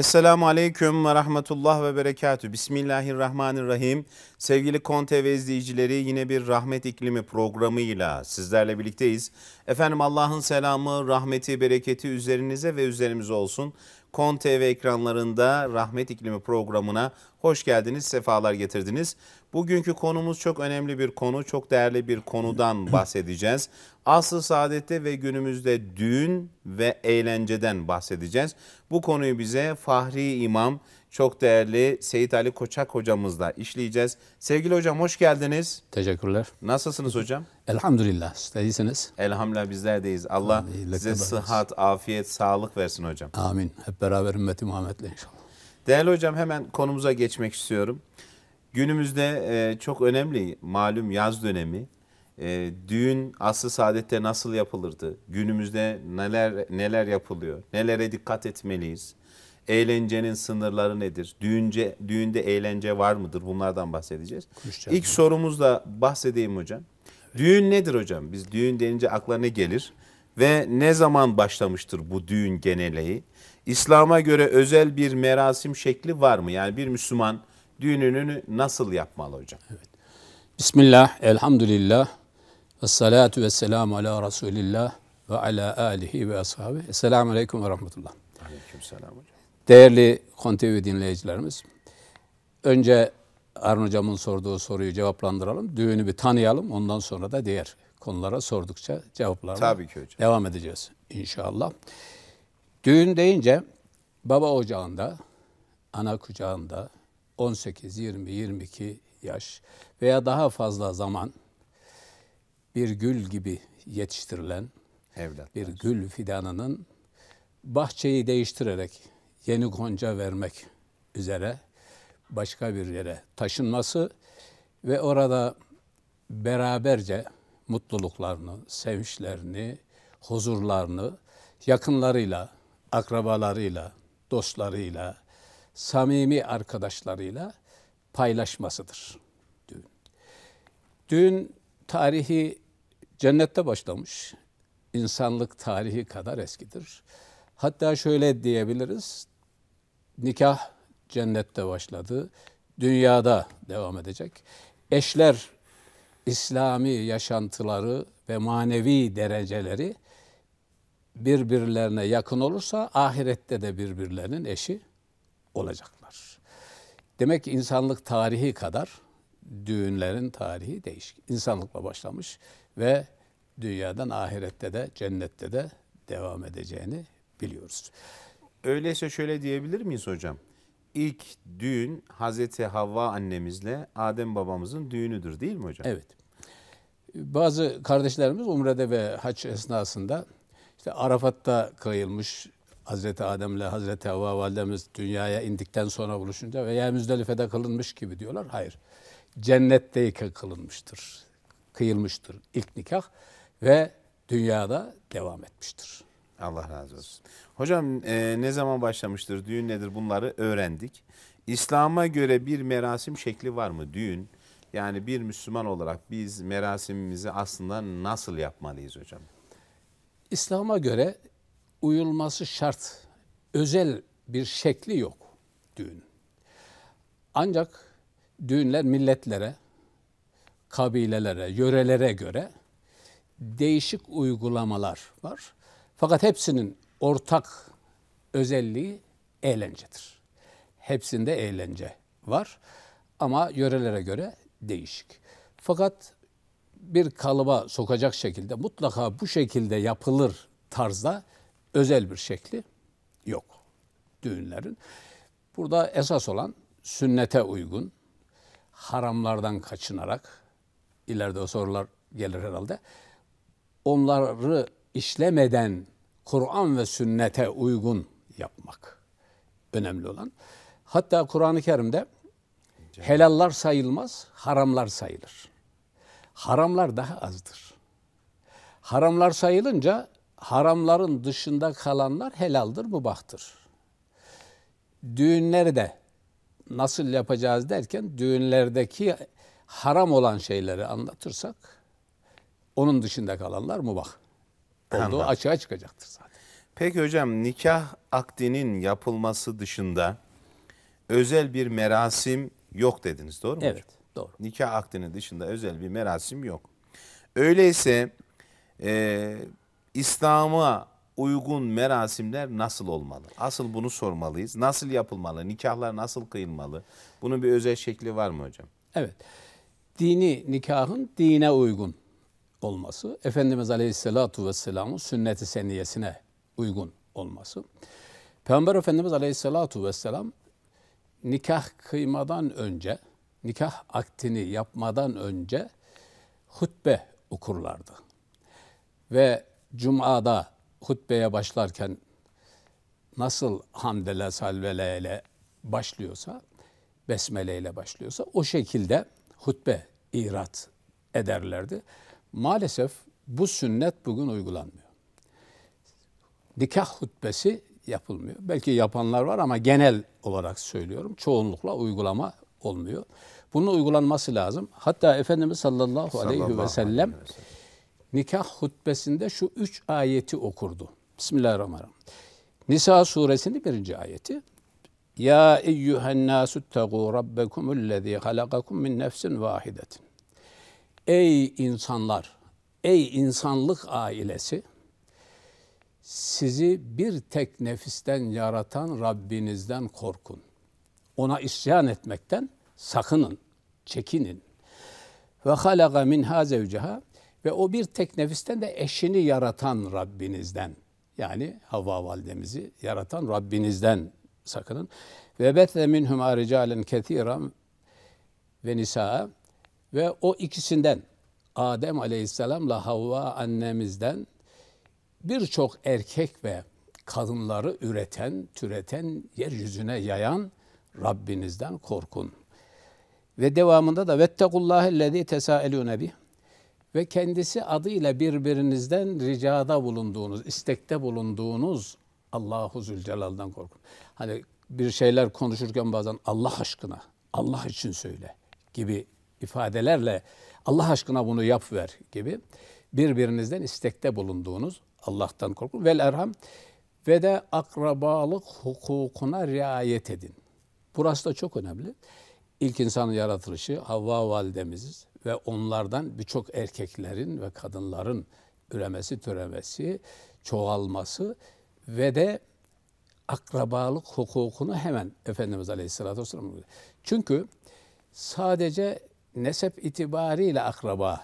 Esselamu Aleyküm ve Rahmetullah ve Berekatü. Bismillahirrahmanirrahim. Sevgili Konte ve izleyicileri yine bir rahmet iklimi programıyla sizlerle birlikteyiz. Efendim Allah'ın selamı, rahmeti, bereketi üzerinize ve üzerimize olsun. Kon TV ekranlarında Rahmet İklimi programına hoş geldiniz, sefalar getirdiniz. Bugünkü konumuz çok önemli bir konu, çok değerli bir konudan bahsedeceğiz. Asıl saadette ve günümüzde düğün ve eğlenceden bahsedeceğiz. Bu konuyu bize Fahri İmam çok değerli Seyit Ali Koçak hocamızla işleyeceğiz. Sevgili hocam hoş geldiniz. Teşekkürler. Nasılsınız hocam? Elhamdülillah. Sizdeysiniz. Elhamdülillah bizler deyiz. Allah Amin. size sıhhat, afiyet, sağlık versin hocam. Amin. Hep beraber ümmeti Muhammed'le inşallah. Değerli hocam hemen konumuza geçmek istiyorum. Günümüzde e, çok önemli malum yaz dönemi. E, düğün aslı saadette nasıl yapılırdı? Günümüzde neler neler yapılıyor? Nelere dikkat etmeliyiz? Eğlencenin sınırları nedir? Düğünce, düğünde eğlence var mıdır? Bunlardan bahsedeceğiz. Konuşacağız İlk sorumuzla bahsedeyim hocam. Düğün nedir hocam? Biz düğün denince akla ne gelir? Ve ne zaman başlamıştır bu düğün geneleği? İslam'a göre özel bir merasim şekli var mı? Yani bir Müslüman düğününü nasıl yapmalı hocam? Evet. Bismillah, elhamdülillah, ve salatu ve selamu ala Resulillah ve ala alihi ve ashabi. Esselamu aleyküm ve rahmetullah. Aleyküm selam Değerli Kontevi dinleyicilerimiz, önce Arun Hocam'ın sorduğu soruyu cevaplandıralım. Düğünü bir tanıyalım. Ondan sonra da diğer konulara sordukça cevaplarla Tabii ki hocam. devam edeceğiz inşallah. Düğün deyince baba ocağında, ana kucağında 18, 20, 22 yaş veya daha fazla zaman bir gül gibi yetiştirilen Evlatlar. bir gül fidanının bahçeyi değiştirerek Yeni Gonca vermek üzere başka bir yere taşınması ve orada beraberce mutluluklarını, sevinçlerini, huzurlarını yakınlarıyla, akrabalarıyla, dostlarıyla, samimi arkadaşlarıyla paylaşmasıdır düğün. Düğün tarihi cennette başlamış. İnsanlık tarihi kadar eskidir. Hatta şöyle diyebiliriz nikah cennette başladı. Dünyada devam edecek. Eşler İslami yaşantıları ve manevi dereceleri birbirlerine yakın olursa ahirette de birbirlerinin eşi olacaklar. Demek ki insanlık tarihi kadar düğünlerin tarihi değişik. İnsanlıkla başlamış ve dünyadan ahirette de cennette de devam edeceğini biliyoruz. Öyleyse şöyle diyebilir miyiz hocam? İlk düğün Hazreti Havva annemizle Adem babamızın düğünüdür değil mi hocam? Evet. Bazı kardeşlerimiz Umre'de ve haç esnasında işte Arafat'ta kayılmış Hazreti Adem ile Hazreti Havva validemiz dünyaya indikten sonra buluşunca veya Müzdelife'de kılınmış gibi diyorlar. Hayır. Cennetteyken kılınmıştır. Kıyılmıştır ilk nikah ve dünyada devam etmiştir. Allah razı olsun. Hocam e, ne zaman başlamıştır, düğün nedir bunları öğrendik. İslam'a göre bir merasim şekli var mı düğün? Yani bir Müslüman olarak biz merasimimizi aslında nasıl yapmalıyız hocam? İslam'a göre uyulması şart, özel bir şekli yok düğün. Ancak düğünler milletlere, kabilelere, yörelere göre değişik uygulamalar var. Fakat hepsinin ortak özelliği eğlencedir. Hepsinde eğlence var ama yörelere göre değişik. Fakat bir kalıba sokacak şekilde mutlaka bu şekilde yapılır tarzda özel bir şekli yok düğünlerin. Burada esas olan sünnete uygun, haramlardan kaçınarak, ileride o sorular gelir herhalde, onları işlemeden Kur'an ve sünnete uygun yapmak önemli olan. Hatta Kur'an-ı Kerim'de helallar sayılmaz, haramlar sayılır. Haramlar daha azdır. Haramlar sayılınca haramların dışında kalanlar helaldir, mubahtır. Düğünleri de nasıl yapacağız derken düğünlerdeki haram olan şeyleri anlatırsak onun dışında kalanlar mubah olduğu açığa çıkacaktır zaten. Peki hocam nikah akdinin yapılması dışında özel bir merasim yok dediniz doğru mu? Evet hocam? doğru. Nikah akdinin dışında özel bir merasim yok. Öyleyse e, İslam'a uygun merasimler nasıl olmalı? Asıl bunu sormalıyız. Nasıl yapılmalı? Nikahlar nasıl kıyılmalı? Bunun bir özel şekli var mı hocam? Evet. Dini nikahın dine uygun olması, Efendimiz Aleyhisselatu Vesselam'ın sünnet-i seniyesine uygun olması. Peygamber Efendimiz Aleyhisselatu Vesselam nikah kıymadan önce, nikah aktini yapmadan önce hutbe okurlardı. Ve Cuma'da hutbeye başlarken nasıl hamdele salvele ile başlıyorsa, besmele ile başlıyorsa o şekilde hutbe irat ederlerdi. Maalesef bu sünnet bugün uygulanmıyor. Nikah hutbesi yapılmıyor. Belki yapanlar var ama genel olarak söylüyorum. Çoğunlukla uygulama olmuyor. Bunun uygulanması lazım. Hatta Efendimiz sallallahu, aleyhi ve ve sellem nikah hutbesinde şu üç ayeti okurdu. Bismillahirrahmanirrahim. Nisa suresinin birinci ayeti. Ya eyyühen nâsü ttegû halakakum min nefsin vahidetin. Ey insanlar, ey insanlık ailesi, sizi bir tek nefisten yaratan Rabbinizden korkun. Ona isyan etmekten sakının, çekinin. Ve halaga minha zevceha ve o bir tek nefisten de eşini yaratan Rabbinizden yani Havva validemizi yaratan Rabbinizden sakının. Ve betle minhum ricalen kesiran ve nisaa ve o ikisinden Adem Aleyhisselam'la Havva annemizden birçok erkek ve kadınları üreten, türeten, yeryüzüne yayan Rabbinizden korkun. Ve devamında da vettegullahellezî tesâelûne bih ve kendisi adıyla birbirinizden ricada bulunduğunuz, istekte bulunduğunuz Allahu Zülcelal'dan korkun. Hani bir şeyler konuşurken bazen Allah aşkına, Allah için söyle gibi ifadelerle Allah aşkına bunu yap ver gibi birbirinizden istekte bulunduğunuz Allah'tan korkun. Vel erham ve de akrabalık hukukuna riayet edin. Burası da çok önemli. İlk insanın yaratılışı Havva validemiz ve onlardan birçok erkeklerin ve kadınların üremesi, türemesi, çoğalması ve de akrabalık hukukunu hemen Efendimiz Aleyhisselatü Vesselam Çünkü sadece nesep itibariyle akraba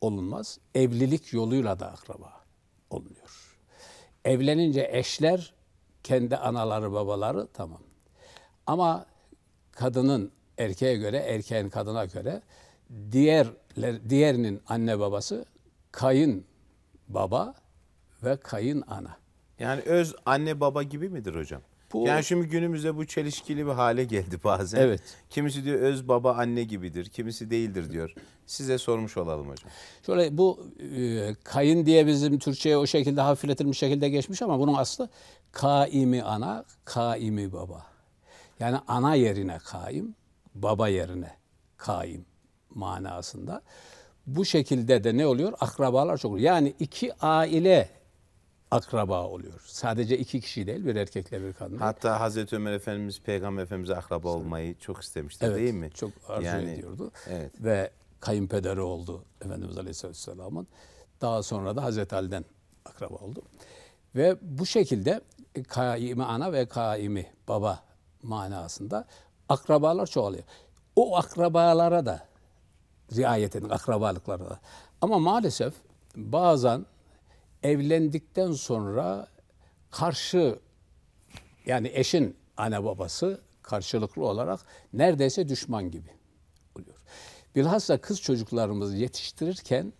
olunmaz. Evlilik yoluyla da akraba olunuyor. Evlenince eşler kendi anaları babaları tamam. Ama kadının erkeğe göre, erkeğin kadına göre diğerler, diğerinin anne babası kayın baba ve kayın ana. Yani öz anne baba gibi midir hocam? Bu, yani şimdi günümüzde bu çelişkili bir hale geldi bazen. Evet. Kimisi diyor öz baba anne gibidir, kimisi değildir diyor. Size sormuş olalım hocam. Şöyle bu e, kayın diye bizim Türkçe'ye o şekilde hafifletilmiş şekilde geçmiş ama bunun aslı kaimi ana, kaimi baba. Yani ana yerine kaim, baba yerine kaim manasında. Bu şekilde de ne oluyor? Akrabalar çok oluyor. Yani iki aile akraba oluyor. Sadece iki kişi değil, bir erkekle bir kadın. Hatta Hazreti Ömer Efendimiz Peygamber Efendimize akraba olmayı çok istemişti evet, değil mi? Çok arzu yani, ediyordu. Evet. Ve kayınpederi oldu Efendimiz Aleyhisselam'ın. Daha sonra da Hazreti Ali'den akraba oldu. Ve bu şekilde kaimi ana ve kaimi baba manasında akrabalar çoğalıyor. O akrabalara da riayet edin, akrabalıklara da. Ama maalesef bazen evlendikten sonra karşı yani eşin anne babası karşılıklı olarak neredeyse düşman gibi oluyor. Bilhassa kız çocuklarımızı yetiştirirken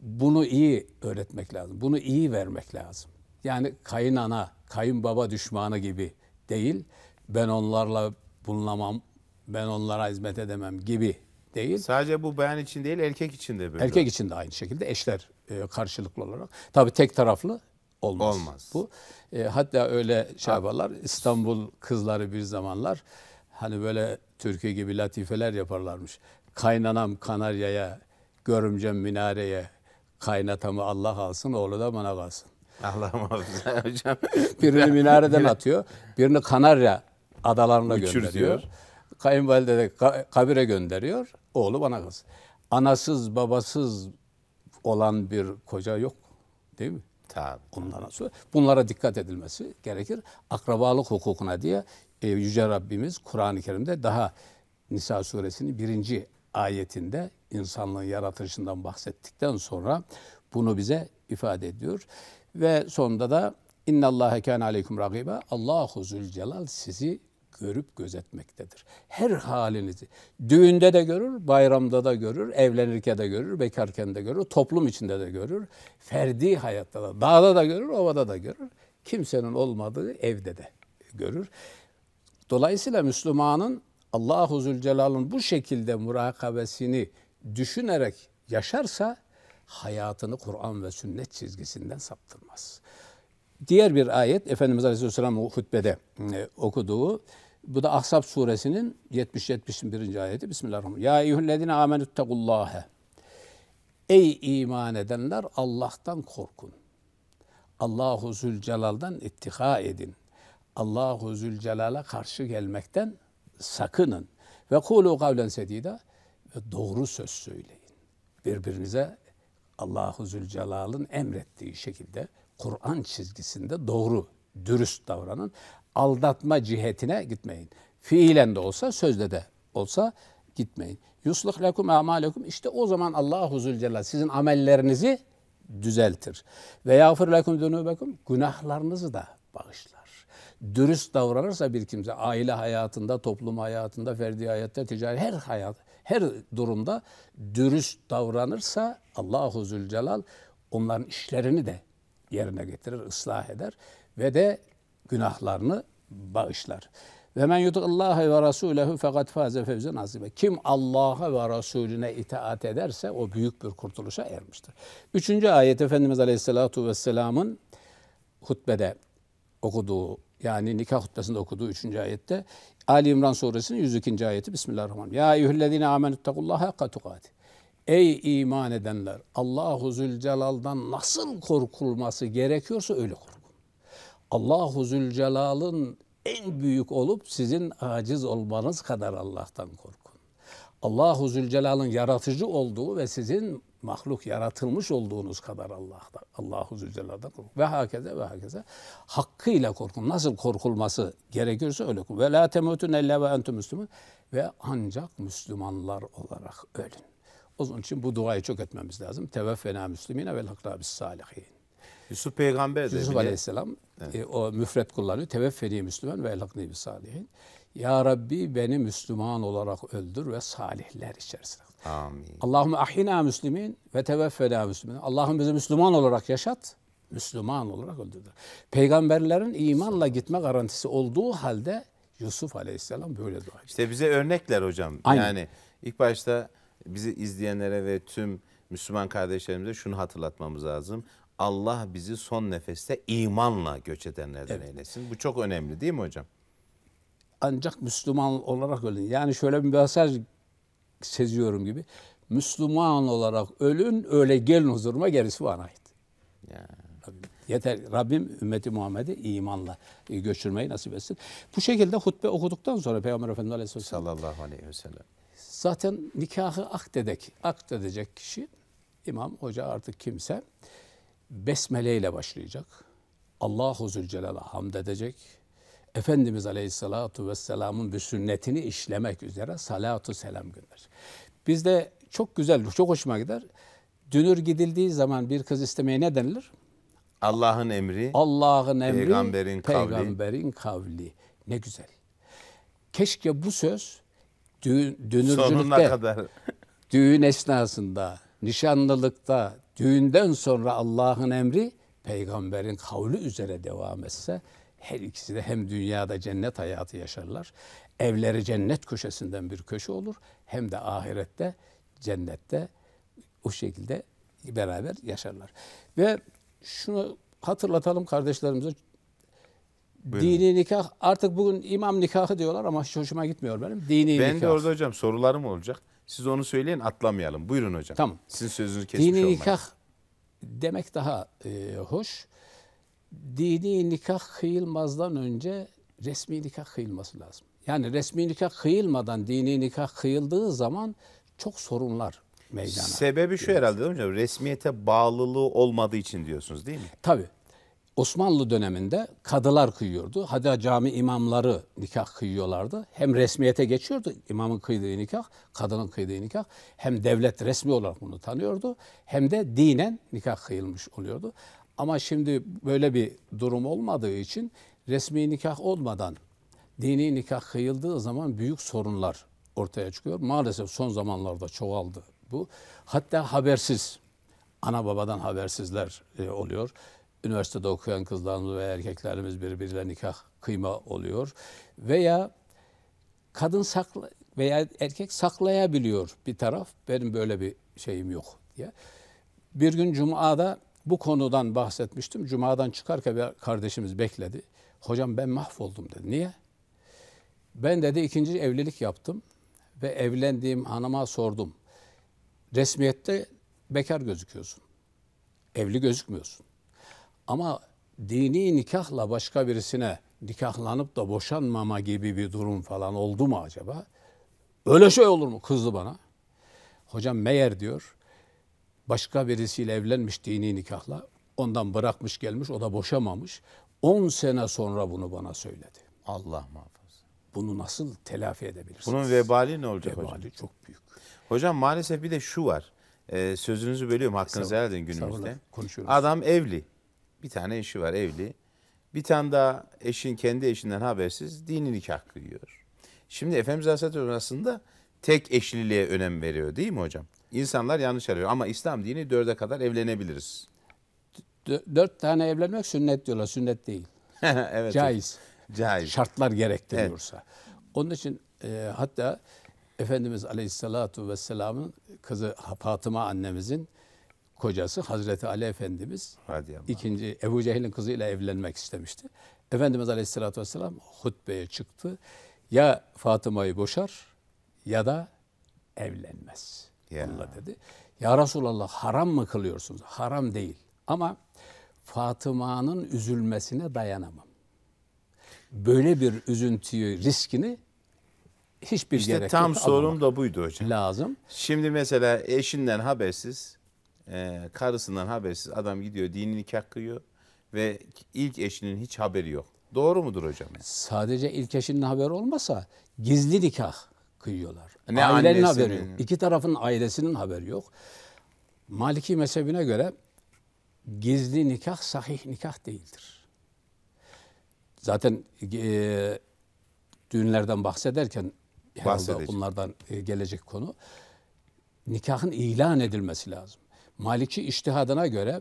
bunu iyi öğretmek lazım. Bunu iyi vermek lazım. Yani kayınana, kayınbaba düşmanı gibi değil. Ben onlarla bulunamam, ben onlara hizmet edemem gibi değil. Sadece bu bayan için değil erkek için de böyle. Erkek için de aynı şekilde eşler e, karşılıklı olarak. tabi tek taraflı olmaz. Olmaz. Bu e, hatta öyle şey İstanbul kızları bir zamanlar hani böyle Türkiye gibi latifeler yaparlarmış. Kaynanam Kanarya'ya, görümcem Minare'ye, kaynatamı Allah alsın, oğlu da bana kalsın. Allah muhafaza hocam. birini minareden atıyor, birini Kanarya adalarına Uçur gönderiyor. Diyor. Kayınvalide de kabire gönderiyor. Oğlu bana kız. Anasız babasız olan bir koca yok değil mi? Tabii. Onlara sonra bunlara dikkat edilmesi gerekir. Akrabalık hukukuna diye e, Yüce Rabbimiz Kur'an-ı Kerim'de daha Nisa suresinin birinci ayetinde insanlığın yaratılışından bahsettikten sonra bunu bize ifade ediyor. Ve sonunda da inna Allahe kâne aleyküm rakibe Allahu Zülcelal sizi görüp gözetmektedir. Her halinizi düğünde de görür, bayramda da görür, evlenirken de görür, bekarken de görür, toplum içinde de görür, ferdi hayatta da, dağda da görür, ovada da görür. Kimsenin olmadığı evde de görür. Dolayısıyla Müslümanın Allahu Zülcelal'ın bu şekilde murakabesini düşünerek yaşarsa hayatını Kur'an ve sünnet çizgisinden saptırmaz. Diğer bir ayet Efendimiz Aleyhisselam'ın hutbede e, okuduğu bu da Ahzab suresinin 70-71. ayeti. Bismillahirrahmanirrahim. Ya eyyühellezine amenüttegullâhe. Ey iman edenler Allah'tan korkun. Allahu Zülcelal'dan ittika edin. Allahu Zülcelal'a karşı gelmekten sakının. Ve kulu kavlen sedida ve doğru söz söyleyin. Birbirinize Allahu Zülcelal'ın emrettiği şekilde Kur'an çizgisinde doğru, dürüst davranın aldatma cihetine gitmeyin. Fiilen de olsa, sözde de olsa gitmeyin. Yuslih lekum amalekum. İşte o zaman Allahu Zülcelal sizin amellerinizi düzeltir. Ve yağfir lekum dunubekum. Günahlarınızı da bağışlar. Dürüst davranırsa bir kimse aile hayatında, toplum hayatında, ferdi hayatta, ticari her hayat, her durumda dürüst davranırsa Allahu Zülcelal onların işlerini de yerine getirir, ıslah eder ve de günahlarını bağışlar. Ve men yutillahi ve rasulehu fakat faze fevzen azime. Kim Allah'a ve Resulüne itaat ederse o büyük bir kurtuluşa ermiştir. Üçüncü ayet Efendimiz Aleyhisselatu Vesselam'ın hutbede okuduğu yani nikah hutbesinde okuduğu üçüncü ayette Ali İmran suresinin 102. ayeti Bismillahirrahmanirrahim. Ya eyyühellezine amenüttekullaha hakka tukati. Ey iman edenler Allahu Zülcelal'dan nasıl korkulması gerekiyorsa öyle korkun. Allahu Zülcelal'ın en büyük olup sizin aciz olmanız kadar Allah'tan korkun. Allahu Zülcelal'ın yaratıcı olduğu ve sizin mahluk yaratılmış olduğunuz kadar Allah'ta, Allahu zülcelal'dan korkun. Ve hakeze ve hakeze. Hakkıyla korkun. Nasıl korkulması gerekiyorsa öyle korkun. Ve la temutun elle ve entüm müslümün. Ve ancak Müslümanlar olarak ölün. O Onun için bu duayı çok etmemiz lazım. Teveffena müslümine vel hakna bis salihin. Yusuf Peygamber de Yusuf Aleyhisselam evet. e, o müfret kullanıyor. Teveffeni Müslüman ve elakni bir salihin. Ya Rabbi beni Müslüman olarak öldür ve salihler içerisine. Amin. Allahümme ahina Müslümin ve teveffena Müslümin. Allah'ım bizi Müslüman olarak yaşat. Müslüman olarak öldürdü. Peygamberlerin imanla gitme garantisi olduğu halde Yusuf Aleyhisselam böyle dua ediyor. İşte bize örnekler hocam. Aynen. Yani ilk başta bizi izleyenlere ve tüm Müslüman kardeşlerimize şunu hatırlatmamız lazım. Allah bizi son nefeste imanla göç edenlerden evet. eylesin. Bu çok önemli değil mi hocam? Ancak Müslüman olarak ölün. Yani şöyle bir mesaj seziyorum gibi. Müslüman olarak ölün, öyle gelin huzuruma gerisi bana ait. Rabbim, yeter Rabbim ümmeti Muhammed'i imanla e, göçürmeyi nasip etsin. Bu şekilde hutbe okuduktan sonra Peygamber Efendimiz Aleyhisselam sallallahu aleyhi ve sellem zaten nikahı akdedek, akdedecek kişi imam, hoca artık kimse besmele ile başlayacak. Allahu Zülcelal'a hamd edecek. Efendimiz Aleyhisselatu Vesselam'ın bir sünnetini işlemek üzere salatu selam gönderecek. Bizde çok güzel, çok hoşuma gider. Dünür gidildiği zaman bir kız istemeye ne denilir? Allah'ın emri, Allah'ın emri, peygamberin, peygamberin kavli. kavli. Ne güzel. Keşke bu söz dü, dünürcülükte, kadar. düğün esnasında, nişanlılıkta, Düğünden sonra Allah'ın emri peygamberin kavli üzere devam etse her ikisi de hem dünyada cennet hayatı yaşarlar. Evleri cennet köşesinden bir köşe olur. Hem de ahirette cennette o şekilde beraber yaşarlar. Ve şunu hatırlatalım kardeşlerimize. Buyurun. Dini nikah artık bugün imam nikahı diyorlar ama hoşuma gitmiyor benim. Dini ben nikah. Ben de orada hocam sorularım olacak. Siz onu söyleyin atlamayalım. Buyurun hocam. Tamam. Sizin sözünüzü kesmiş Dini nikah demek daha e, hoş. Dini nikah kıyılmazdan önce resmi nikah kıyılması lazım. Yani resmi nikah kıyılmadan dini nikah kıyıldığı zaman çok sorunlar meydana. Sebebi şu herhalde hocam. Resmiyete bağlılığı olmadığı için diyorsunuz değil mi? Tabii. Osmanlı döneminde kadılar kıyıyordu. Hatta cami imamları nikah kıyıyorlardı. Hem resmiyete geçiyordu imamın kıydığı nikah, kadının kıydığı nikah. Hem devlet resmi olarak bunu tanıyordu. Hem de dinen nikah kıyılmış oluyordu. Ama şimdi böyle bir durum olmadığı için resmi nikah olmadan dini nikah kıyıldığı zaman büyük sorunlar ortaya çıkıyor. Maalesef son zamanlarda çoğaldı bu. Hatta habersiz, ana babadan habersizler e, oluyor üniversitede okuyan kızlarımız ve erkeklerimiz birbiriyle nikah kıyma oluyor. Veya kadın sakla veya erkek saklayabiliyor bir taraf. Benim böyle bir şeyim yok diye. Bir gün Cuma'da bu konudan bahsetmiştim. Cuma'dan çıkarken bir kardeşimiz bekledi. Hocam ben mahvoldum dedi. Niye? Ben dedi ikinci evlilik yaptım ve evlendiğim hanıma sordum. Resmiyette bekar gözüküyorsun. Evli gözükmüyorsun. Ama dini nikahla başka birisine nikahlanıp da boşanmama gibi bir durum falan oldu mu acaba? Öyle şey olur mu? Kızdı bana. Hocam meğer diyor başka birisiyle evlenmiş dini nikahla ondan bırakmış gelmiş o da boşamamış. 10 sene sonra bunu bana söyledi. Allah muhafaza. Bunu nasıl telafi edebilirsiniz? Bunun vebali ne olacak vebali hocam? Vebali çok büyük. Hocam maalesef bir de şu var. Ee, sözünüzü bölüyorum hakkınızı helal edin günümüzde. Adam evli. Bir tane eşi var evli. Bir tane daha eşin kendi eşinden habersiz dini nikah kılıyor. Şimdi Efendimiz Aleyhisselatü aslında tek eşliliğe önem veriyor değil mi hocam? İnsanlar yanlış arıyor ama İslam dini dörde kadar evlenebiliriz. D- dört tane evlenmek sünnet diyorlar, sünnet değil. evet. Caiz. Caiz. Şartlar gerektiriyorsa. Evet. Onun için e, hatta Efendimiz Aleyhisselatü Vesselam'ın kızı Fatıma annemizin kocası Hazreti Ali Efendimiz Hadi ikinci Ebu Cehil'in kızıyla evlenmek istemişti. Efendimiz Aleyhisselatü Vesselam hutbeye çıktı. Ya Fatıma'yı boşar ya da evlenmez. Ya. Allah dedi. Ya Resulallah haram mı kılıyorsunuz? Haram değil. Ama Fatıma'nın üzülmesine dayanamam. Böyle bir üzüntüyü, riskini hiçbir işte gerek tam İşte tam sorum da buydu hocam. Lazım. Şimdi mesela eşinden habersiz ee, karısından habersiz adam gidiyor dinini nikah kıyıyor ve ilk eşinin hiç haberi yok. Doğru mudur hocam? Sadece ilk eşinin haberi olmasa gizli nikah kıyıyorlar. E, ne Ailenin annesinin? haberi yok. İki tarafın ailesinin haberi yok. Maliki mezhebine göre gizli nikah sahih nikah değildir. Zaten e, düğünlerden bahsederken herhalde bunlardan e, gelecek konu nikahın ilan edilmesi lazım. Maliki iştihadına göre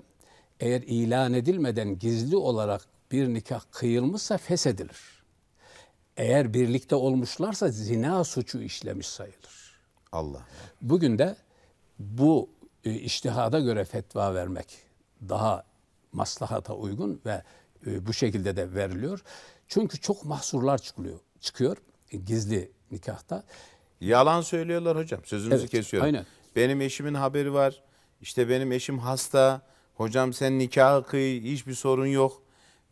eğer ilan edilmeden gizli olarak bir nikah kıyılmışsa feshedilir. Eğer birlikte olmuşlarsa zina suçu işlemiş sayılır. Allah. Bugün de bu e, iştihada göre fetva vermek daha maslahata uygun ve e, bu şekilde de veriliyor. Çünkü çok mahsurlar çıkıyor. Çıkıyor e, gizli nikahta. Yalan söylüyorlar hocam. Sözünüzü evet, kesiyorum. Aynen. Benim eşimin haberi var işte benim eşim hasta, hocam sen nikahı kıy, hiçbir sorun yok.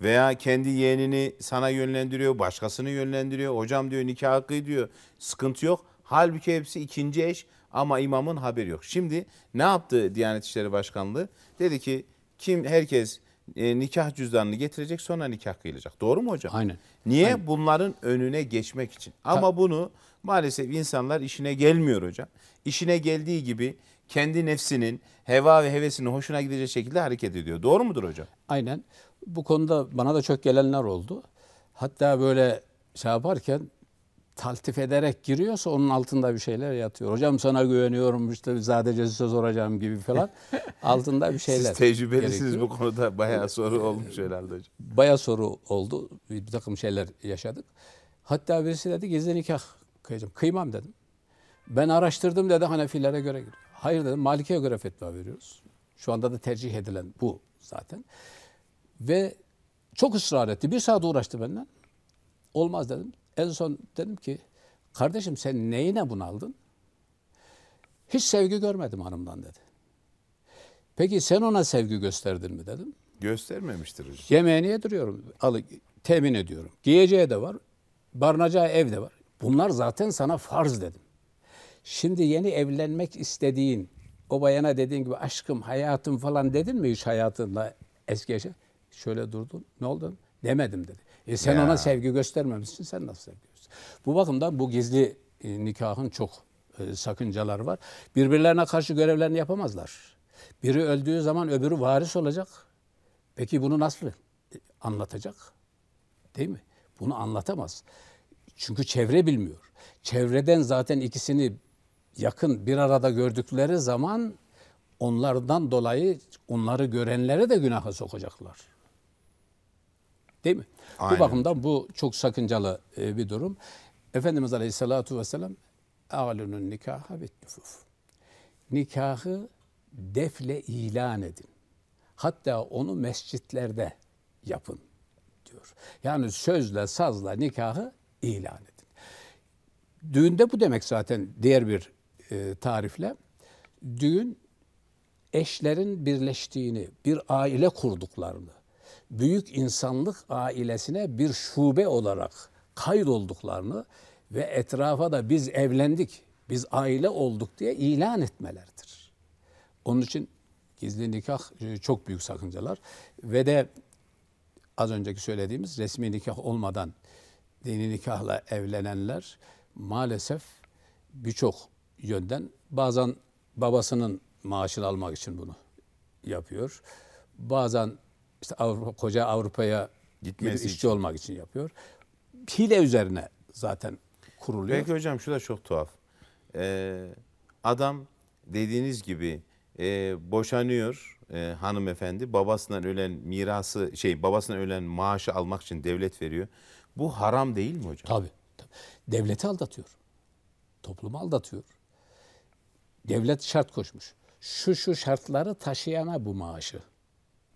Veya kendi yeğenini sana yönlendiriyor, başkasını yönlendiriyor. Hocam diyor nikahı kıy diyor, sıkıntı yok. Halbuki hepsi ikinci eş ama imamın haberi yok. Şimdi ne yaptı Diyanet İşleri Başkanlığı? Dedi ki kim herkes e, nikah cüzdanını getirecek sonra nikah kıyılacak. Doğru mu hocam? Aynen. Niye? Aynen. Bunların önüne geçmek için. Ama ha. bunu maalesef insanlar işine gelmiyor hocam. İşine geldiği gibi kendi nefsinin heva ve hevesinin hoşuna gidecek şekilde hareket ediyor. Doğru mudur hocam? Aynen. Bu konuda bana da çok gelenler oldu. Hatta böyle şey yaparken taltif ederek giriyorsa onun altında bir şeyler yatıyor. Hocam sana güveniyorum işte sadece size soracağım gibi falan. altında bir şeyler. Siz tecrübelisiniz bu konuda bayağı soru olmuş herhalde hocam. Bayağı soru oldu. Bir takım şeyler yaşadık. Hatta birisi dedi gizli nikah kıyacağım. Kıymam dedim. Ben araştırdım dedi Hanefilere göre giriyor. Hayır dedim. Malike'ye göre fetva veriyoruz. Şu anda da tercih edilen bu zaten. Ve çok ısrar etti. Bir saat uğraştı benden. Olmaz dedim. En son dedim ki kardeşim sen neyine bunaldın? Hiç sevgi görmedim hanımdan dedi. Peki sen ona sevgi gösterdin mi dedim. Göstermemiştir hocam. Yemeğini yediriyorum. Alı, temin ediyorum. Giyeceği de var. Barınacağı ev de var. Bunlar zaten sana farz dedim. Şimdi yeni evlenmek istediğin, o bayana dediğin gibi aşkım, hayatım falan dedin mi hiç hayatınla eski yaşa? Şöyle durdun, ne oldu? Demedim dedi. E sen ya. ona sevgi göstermemişsin, sen nasıl sevgi Bu bakımdan bu gizli e, nikahın çok e, sakıncalar var. Birbirlerine karşı görevlerini yapamazlar. Biri öldüğü zaman öbürü varis olacak. Peki bunu nasıl e, anlatacak? Değil mi? Bunu anlatamaz. Çünkü çevre bilmiyor. Çevreden zaten ikisini yakın bir arada gördükleri zaman onlardan dolayı onları görenlere de günaha sokacaklar. Değil mi? Aynen. Bu bakımdan bu çok sakıncalı e, bir durum. Efendimiz Aleyhisselatü Vesselam alunun nikahı bit nüfuf. Nikahı defle ilan edin. Hatta onu mescitlerde yapın diyor. Yani sözle sazla nikahı ilan edin. Düğünde bu demek zaten diğer bir e, tarifle düğün eşlerin birleştiğini, bir aile kurduklarını, büyük insanlık ailesine bir şube olarak kaydolduklarını ve etrafa da biz evlendik, biz aile olduk diye ilan etmelerdir. Onun için gizli nikah e, çok büyük sakıncalar ve de az önceki söylediğimiz resmi nikah olmadan dini nikahla evlenenler maalesef birçok yönden. Bazen babasının maaşını almak için bunu yapıyor. Bazen işte Avrupa, koca Avrupa'ya gitmesi işçi için. olmak için yapıyor. Hile üzerine zaten kuruluyor. Peki hocam şu da çok tuhaf. Ee, adam dediğiniz gibi e, boşanıyor e, hanımefendi. Babasından ölen mirası şey babasından ölen maaşı almak için devlet veriyor. Bu haram değil mi hocam? Tabii. tabii. Devleti aldatıyor. Toplumu aldatıyor. Devlet şart koşmuş. Şu şu şartları taşıyana bu maaşı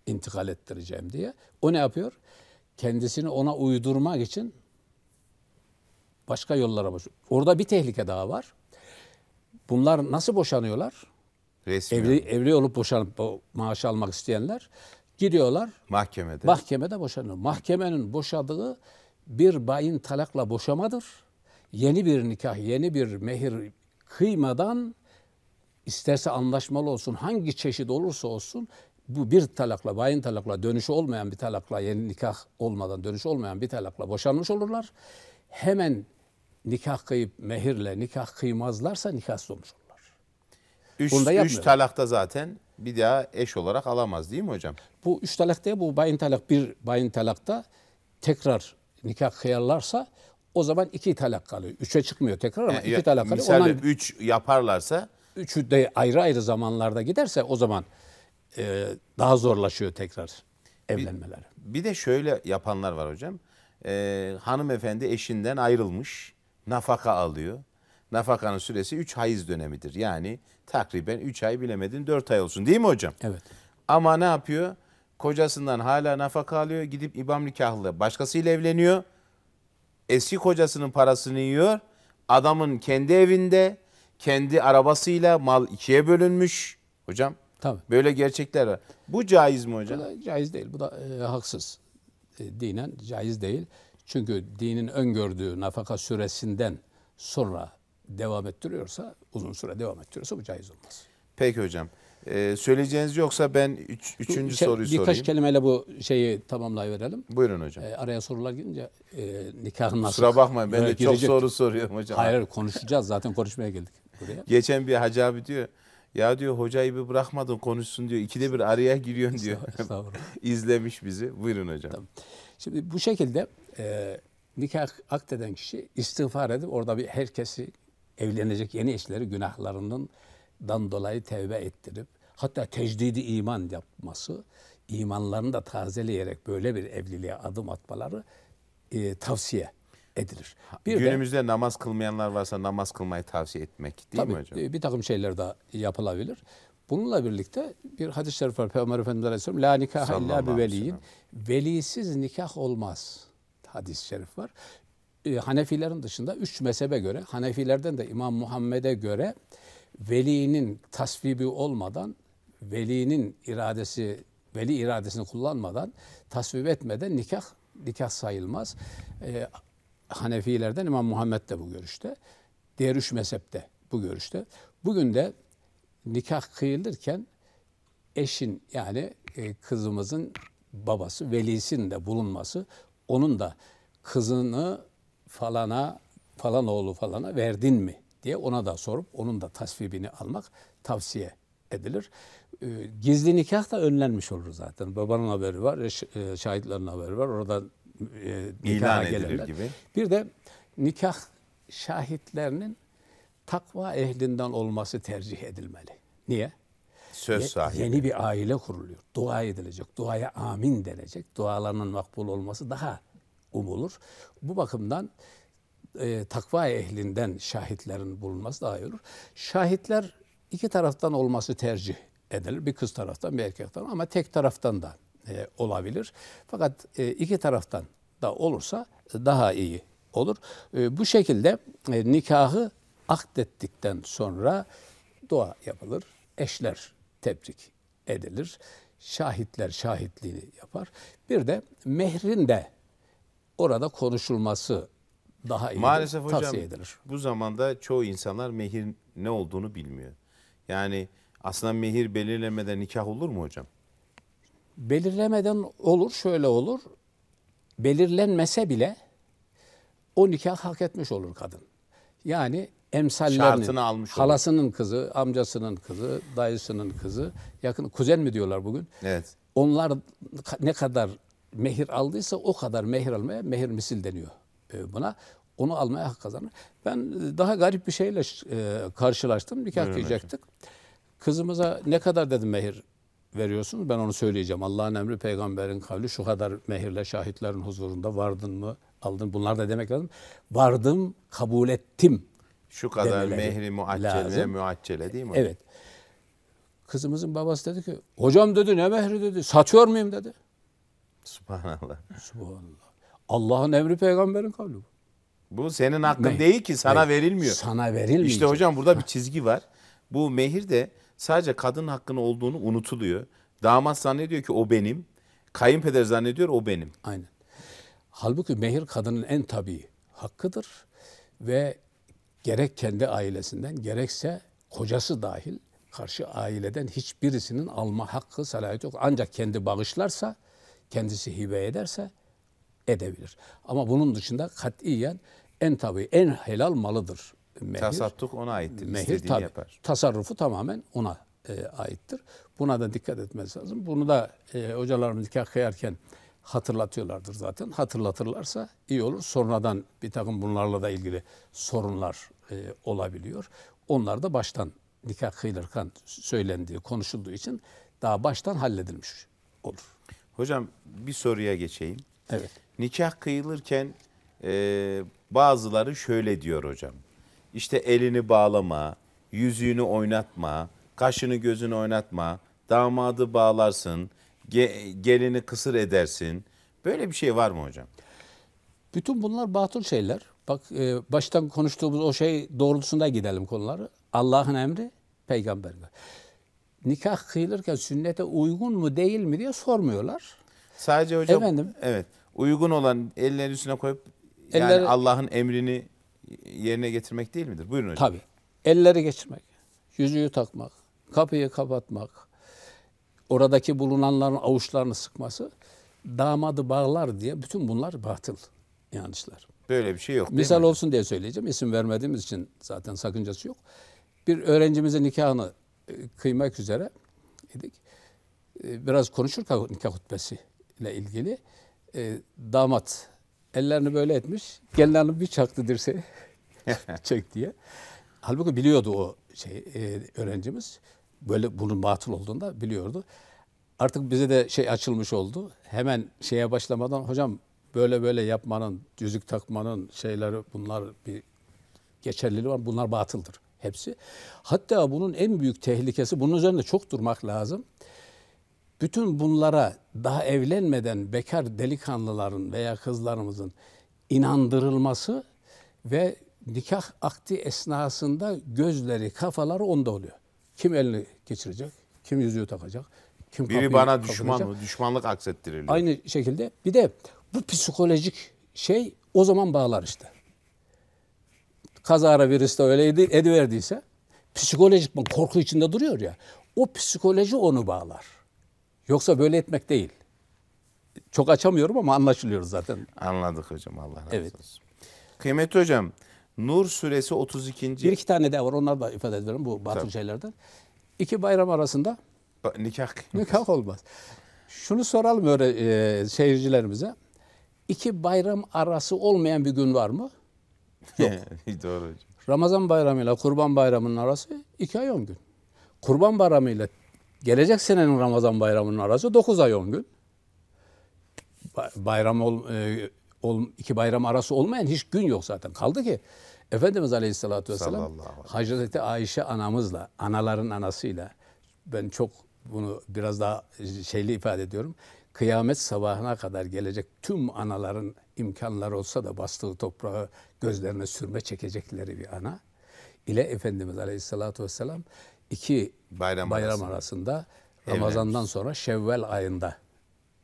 intikal ettireceğim diye. O ne yapıyor? Kendisini ona uydurmak için başka yollara başlıyor. Orada bir tehlike daha var. Bunlar nasıl boşanıyorlar? Resmi. Evli, evli olup boşanıp maaş almak isteyenler gidiyorlar. Mahkemede. Mahkemede boşanıyor. Mahkemenin boşadığı bir bayin talakla boşamadır. Yeni bir nikah, yeni bir mehir kıymadan isterse anlaşmalı olsun hangi çeşit olursa olsun bu bir talakla, bayin talakla, dönüşü olmayan bir talakla, yeni nikah olmadan dönüşü olmayan bir talakla boşanmış olurlar. Hemen nikah kıyıp mehirle nikah kıymazlarsa nikah olmuş olurlar. Üç, Bunu da üç talakta zaten bir daha eş olarak alamaz değil mi hocam? Bu üç talakta değil, bu bayin talak bir bayin talakta tekrar nikah kıyarlarsa o zaman iki talak kalıyor. Üçe çıkmıyor tekrar ama yani, iki talak kalıyor. Misal Ondan... üç yaparlarsa üçü de ayrı ayrı zamanlarda giderse o zaman e, daha zorlaşıyor tekrar evlenmeler. Bir, bir de şöyle yapanlar var hocam. Ee, hanımefendi eşinden ayrılmış, nafaka alıyor. Nafakanın süresi 3 hayız dönemidir. Yani takriben 3 ay bilemedin 4 ay olsun değil mi hocam? Evet. Ama ne yapıyor? Kocasından hala nafaka alıyor. Gidip İbam nikahlı başkasıyla evleniyor. Eski kocasının parasını yiyor. Adamın kendi evinde kendi arabasıyla mal ikiye bölünmüş. Hocam Tabii. böyle gerçekler var. Bu caiz mi hocam? Bu da caiz değil. Bu da e, haksız. E, dinen caiz değil. Çünkü dinin öngördüğü nafaka süresinden sonra devam ettiriyorsa, uzun süre devam ettiriyorsa bu caiz olmaz. Peki hocam. Ee, söyleyeceğiniz yoksa ben üç, üçüncü şey, soruyu birkaç sorayım. Birkaç kelimeyle bu şeyi tamamlayıverelim. Buyurun hocam. Ee, araya sorular girince e, nikahın nasıl... Kusura bakmayın ben de e, girecek. çok soru soruyorum hocam. Hayır konuşacağız zaten konuşmaya geldik buraya. Geçen bir hacı abi diyor. Ya diyor hocayı bir bırakmadın konuşsun diyor. İkide bir araya giriyorsun diyor. İzlemiş bizi. Buyurun hocam. Tamam. Şimdi bu şekilde e, nikah akdeden kişi istiğfar edip orada bir herkesi evlenecek yeni eşleri günahlarının dan dolayı tevbe ettirip hatta tecdidi iman yapması imanlarını da tazeleyerek böyle bir evliliğe adım atmaları e, tavsiye edilir. Bir Günümüzde de, namaz kılmayanlar varsa namaz kılmayı tavsiye etmek değil tabii, mi hocam? Bir takım şeyler de yapılabilir. Bununla birlikte bir hadis-i şerif var Peygamber Efendimiz Aleyhisselam. La nikah illa bi veliyin. Velisiz nikah olmaz hadis-i şerif var. E, Hanefilerin dışında üç mezhebe göre, Hanefilerden de İmam Muhammed'e göre velinin tasvibi olmadan, velinin iradesi, veli iradesini kullanmadan, tasvip etmeden nikah nikah sayılmaz. E, Hanefilerden İmam Muhammed de bu görüşte. Diğer üç de bu görüşte. Bugün de nikah kıyılırken eşin yani e, kızımızın babası, velisinin de bulunması, onun da kızını falana, falan oğlu falana verdin mi diye ona da sorup onun da tasvibini almak tavsiye edilir. E, gizli nikah da önlenmiş olur zaten. Babanın haberi var, e, şahitlerin haberi var. orada e, ilan edilir gelirler. gibi. Bir de nikah şahitlerinin takva ehlinden olması tercih edilmeli. Niye? Söz sahibi. Yeni bir aile kuruluyor. Dua edilecek. Duaya amin denecek. Dualarının makbul olması daha umulur. Bu bakımdan e, takva ehlinden şahitlerin bulunması daha iyi olur. Şahitler iki taraftan olması tercih edilir. Bir kız taraftan bir erkek taraftan ama tek taraftan da e, olabilir. Fakat e, iki taraftan da olursa e, daha iyi olur. E, bu şekilde e, nikahı akdettikten sonra dua yapılır. Eşler tebrik edilir. Şahitler şahitliğini yapar. Bir de mehrin de orada konuşulması daha iyi Maalesef tavsiye edilir. Bu zamanda çoğu insanlar mehir ne olduğunu bilmiyor. Yani aslında mehir belirlemeden nikah olur mu hocam? Belirlemeden olur, şöyle olur. Belirlenmese bile o nikah hak etmiş olur kadın. Yani emsallerini, almış halasının olur. kızı, amcasının kızı, dayısının kızı, yakın kuzen mi diyorlar bugün? Evet. Onlar ne kadar mehir aldıysa o kadar mehir almaya mehir misil deniyor e, buna. Onu almaya hak kazanır. Ben e, daha garip bir şeyle e, karşılaştım. Nikah kıyacaktık. Kızımıza ne kadar dedim mehir veriyorsunuz? Ben onu söyleyeceğim. Allah'ın emri peygamberin kavli şu kadar mehirle şahitlerin huzurunda vardın mı aldın bunlar da demek lazım. Vardım kabul ettim. Şu kadar mehri muaccele muaccele değil mi? Evet. Kızımızın babası dedi ki hocam dedi ne mehri dedi satıyor muyum dedi. Subhanallah. Subhanallah. Allah'ın emri peygamberin kavli bu. Bu senin hakkın ne? değil ki sana ne? verilmiyor. Sana verilmiyor. İşte hocam burada bir çizgi var. Bu mehir de sadece kadın hakkının olduğunu unutuluyor. Damat zannediyor ki o benim. Kayınpeder zannediyor o benim. Aynen. Halbuki mehir kadının en tabii hakkıdır ve gerek kendi ailesinden gerekse kocası dahil karşı aileden hiçbirisinin alma hakkı, salayeti yok. Ancak kendi bağışlarsa, kendisi hibe ederse edebilir. Ama bunun dışında katiyen en tabii en helal malıdır mehir. Tasattuk ona aittir. Mehir İstediğini yapar. Tasarrufu tamamen ona e, aittir. Buna da dikkat etmesi lazım. Bunu da e, hocalarımız nikah kıyarken hatırlatıyorlardır zaten. Hatırlatırlarsa iyi olur. Sonradan bir takım bunlarla da ilgili sorunlar e, olabiliyor. Onlar da baştan nikah kıyılırken söylendiği, konuşulduğu için daha baştan halledilmiş olur. Hocam bir soruya geçeyim. Evet. Nikah kıyılırken e, bazıları şöyle diyor hocam işte elini bağlama, yüzüğünü oynatma, kaşını gözünü oynatma, damadı bağlarsın, ge, gelini kısır edersin. Böyle bir şey var mı hocam? Bütün bunlar batıl şeyler. Bak e, baştan konuştuğumuz o şey doğrultusunda gidelim konuları. Allah'ın emri, peygamberin. Nikah kıyılırken sünnete uygun mu değil mi diye sormuyorlar. Sadece hocam Efendim? evet uygun olan ellerin üstüne koyup yani Eller, Allah'ın emrini yerine getirmek değil midir? Buyurun hocam. Tabii. Elleri geçirmek, yüzüğü takmak, kapıyı kapatmak, oradaki bulunanların avuçlarını sıkması, damadı bağlar diye bütün bunlar batıl yanlışlar. Böyle bir şey yok. Misal mi? olsun diye söyleyeceğim. İsim vermediğimiz için zaten sakıncası yok. Bir öğrencimizin nikahını e, kıymak üzere idik. E, biraz konuşurken nikah ile ilgili e, damat ellerini böyle etmiş. Gelinlerini bir çaktı dirseği. çek diye. Halbuki biliyordu o şey e, öğrencimiz. Böyle bunun batıl olduğunda biliyordu. Artık bize de şey açılmış oldu. Hemen şeye başlamadan hocam böyle böyle yapmanın, yüzük takmanın şeyleri bunlar bir geçerliliği var. Bunlar batıldır hepsi. Hatta bunun en büyük tehlikesi bunun üzerinde çok durmak lazım. Bütün bunlara daha evlenmeden bekar delikanlıların veya kızlarımızın inandırılması ve nikah akti esnasında gözleri, kafaları onda oluyor. Kim elini geçirecek, kim yüzüğü takacak, kim Biri bana kapatacak. düşman mı? Düşmanlık aksettiriliyor. Aynı şekilde bir de bu psikolojik şey o zaman bağlar işte. Kazara virüs de öyleydi, ediverdiyse psikolojik korku içinde duruyor ya. O psikoloji onu bağlar. Yoksa böyle etmek değil. Çok açamıyorum ama anlaşılıyoruz zaten. Anladık hocam Allah razı evet. olsun. Kıymetli hocam Nur suresi 32. Bir iki tane daha var. Onları da ifade ediyorum bu batıl Tabii. şeylerden. İki bayram arasında nikah nikah olmaz. Şunu soralım öyle e, seyircilerimize. İki bayram arası olmayan bir gün var mı? Yok. Doğru hocam. Ramazan bayramıyla Kurban Bayramı'nın arası iki ay on gün. Kurban Bayramı'yla gelecek senenin Ramazan Bayramı'nın arası dokuz ay on gün. Bayram ol, e, iki bayram arası olmayan hiç gün yok zaten. Kaldı ki Efendimiz Aleyhisselatü Vesselam Hazreti Ayşe anamızla, anaların anasıyla ben çok bunu biraz daha şeyli ifade ediyorum. Kıyamet sabahına kadar gelecek tüm anaların imkanları olsa da bastığı toprağı gözlerine sürme çekecekleri bir ana ile Efendimiz Aleyhisselatü Vesselam iki bayram, bayram arasında, arasında Ramazan'dan sonra Şevval ayında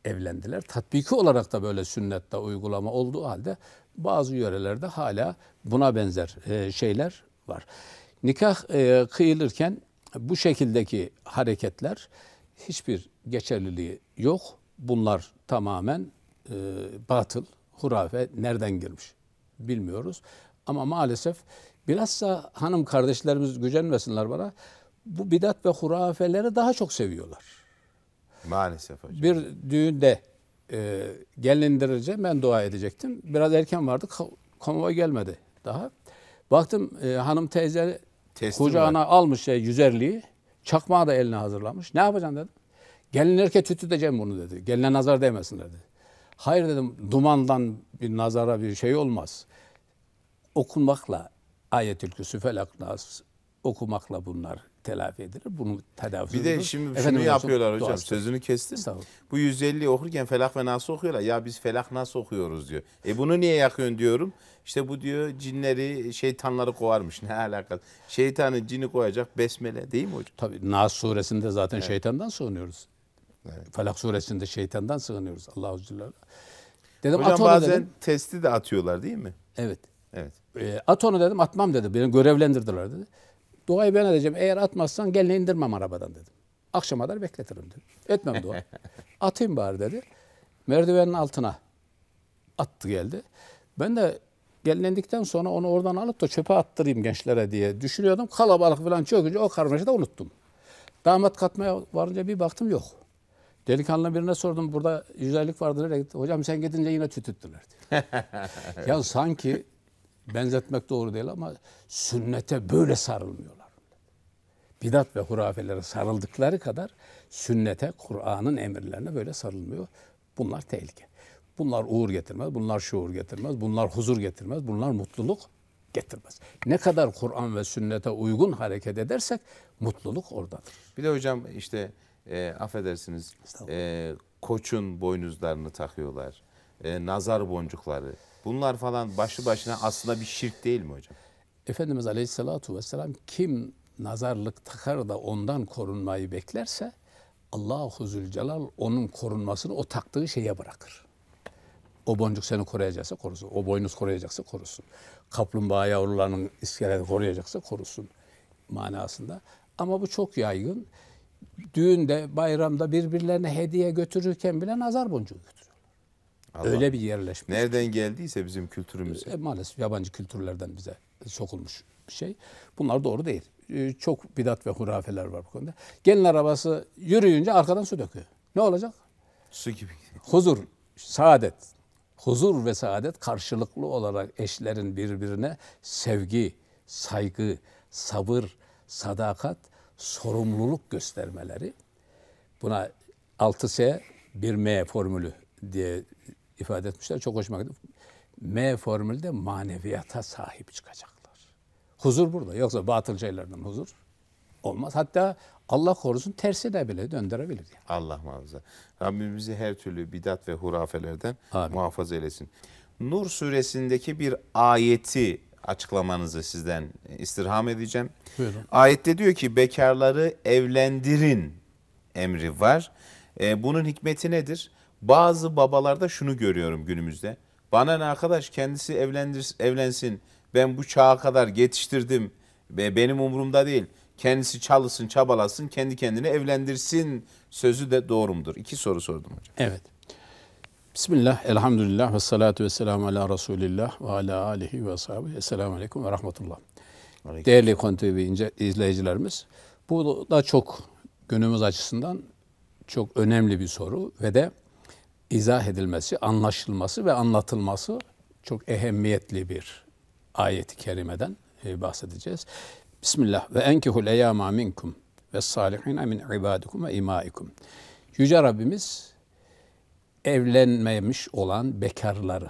evlendiler. Tatbiki olarak da böyle sünnette uygulama olduğu halde bazı yörelerde hala buna benzer e, şeyler var. Nikah e, kıyılırken bu şekildeki hareketler hiçbir geçerliliği yok. Bunlar tamamen e, batıl, hurafe nereden girmiş bilmiyoruz. Ama maalesef bilhassa hanım kardeşlerimiz gücenmesinler bana bu bidat ve hurafeleri daha çok seviyorlar. Maalesef hocam. Bir düğünde e, gelindirince ben dua edecektim. Biraz erken vardı, Konvoy gelmedi daha. Baktım e, hanım teyze Teslim kucağına var. almış şey yüzerliği. Çakmağı da eline hazırlamış. Ne yapacaksın dedim. Gelin erke tütüteceğim bunu dedi. Geline nazar değmesin dedi. Hayır dedim dumandan bir nazara bir şey olmaz. Okunmakla ayetül küsüfelak okumakla bunlar telafi edilir. Bunun tedavisi Bir de şimdi Efendim, şunu yapıyorlar hocam duası. sözünü kestim. Bu 150 okurken felak ve nasıl okuyorlar? Ya biz felak nasıl okuyoruz diyor. E bunu niye yakıyorsun diyorum. İşte bu diyor cinleri şeytanları kovarmış. Ne alakası? Şeytanın cini koyacak besmele değil mi hocam? Tabii Nas suresinde zaten evet. şeytandan sığınıyoruz. Evet. Felak suresinde şeytandan sığınıyoruz. Allahu Celle Dedim Hocam bazen dedim. testi de atıyorlar değil mi? Evet. Evet. E, at onu dedim atmam dedi. Beni görevlendirdiler dedi. Duayı ben edeceğim. Eğer atmazsan gel indirmem arabadan dedim. Akşama kadar bekletirim dedim. Etmem dua. Atayım bari dedi. Merdivenin altına attı geldi. Ben de gelinendikten sonra onu oradan alıp da çöpe attırayım gençlere diye düşünüyordum. Kalabalık falan çökünce o karmaşada unuttum. Damat katmaya varınca bir baktım yok. Delikanlı birine sordum burada yüzeylik vardı nereye gitti? Hocam sen gidince yine tütüttüler. ya sanki benzetmek doğru değil ama sünnete böyle sarılmıyor bidat ve hurafelere sarıldıkları kadar sünnete, Kur'an'ın emirlerine böyle sarılmıyor. Bunlar tehlike. Bunlar uğur getirmez, bunlar şuur getirmez, bunlar huzur getirmez, bunlar mutluluk getirmez. Ne kadar Kur'an ve sünnete uygun hareket edersek mutluluk oradadır. Bir de hocam işte e, affedersiniz e, koçun boynuzlarını takıyorlar. E, nazar boncukları. Bunlar falan başlı başına aslında bir şirk değil mi hocam? Efendimiz Aleyhisselatü Vesselam kim nazarlık takar da ondan korunmayı beklerse Allahu Zülcelal onun korunmasını o taktığı şeye bırakır. O boncuk seni koruyacaksa korusun. O boynuz koruyacaksa korusun. Kaplumbağa yavrularının iskeleti koruyacaksa korusun manasında. Ama bu çok yaygın. Düğünde, bayramda birbirlerine hediye götürürken bile nazar boncuğu götürüyorlar. Allah. Öyle bir yerleşmiş. Nereden geldiyse bizim kültürümüze. E, maalesef yabancı kültürlerden bize sokulmuş bir şey. Bunlar doğru değil. Ee, çok bidat ve hurafeler var bu konuda. Gelin arabası yürüyünce arkadan su döküyor. Ne olacak? Su gibi. Huzur, saadet. Huzur ve saadet karşılıklı olarak eşlerin birbirine sevgi, saygı, sabır, sadakat, sorumluluk göstermeleri. Buna 6S, 1M formülü diye ifade etmişler. Çok hoşuma gitti. M formülde maneviyata sahip çıkacak. Huzur burada. Yoksa batıl şeylerden huzur olmaz. Hatta Allah korusun tersi de bile döndürebilir. Yani. Allah muhafaza. Rabbim her türlü bidat ve hurafelerden Amin. muhafaza eylesin. Nur suresindeki bir ayeti açıklamanızı sizden istirham edeceğim. Buyurun. Ayette diyor ki bekarları evlendirin emri var. Ee, bunun hikmeti nedir? Bazı babalarda şunu görüyorum günümüzde. Bana ne arkadaş kendisi evlendir, evlensin ben bu çağa kadar yetiştirdim. ve Benim umurumda değil. Kendisi çalışsın, çabalasın, kendi kendini evlendirsin sözü de doğrumdur. İki soru sordum hocam. Evet. Bismillah, elhamdülillah ve salatu ve selamu ala Resulillah ve ala alihi ve sahibi. Esselamu aleyküm ve rahmetullah. Aleyküm. Değerli Konti izleyicilerimiz, bu da çok günümüz açısından çok önemli bir soru ve de izah edilmesi, anlaşılması ve anlatılması çok ehemmiyetli bir ayeti kerimeden e, bahsedeceğiz. Bismillah ve enkihul eyyama minkum ve salihin min ibadikum ve imaikum. Yüce Rabbimiz evlenmemiş olan bekarları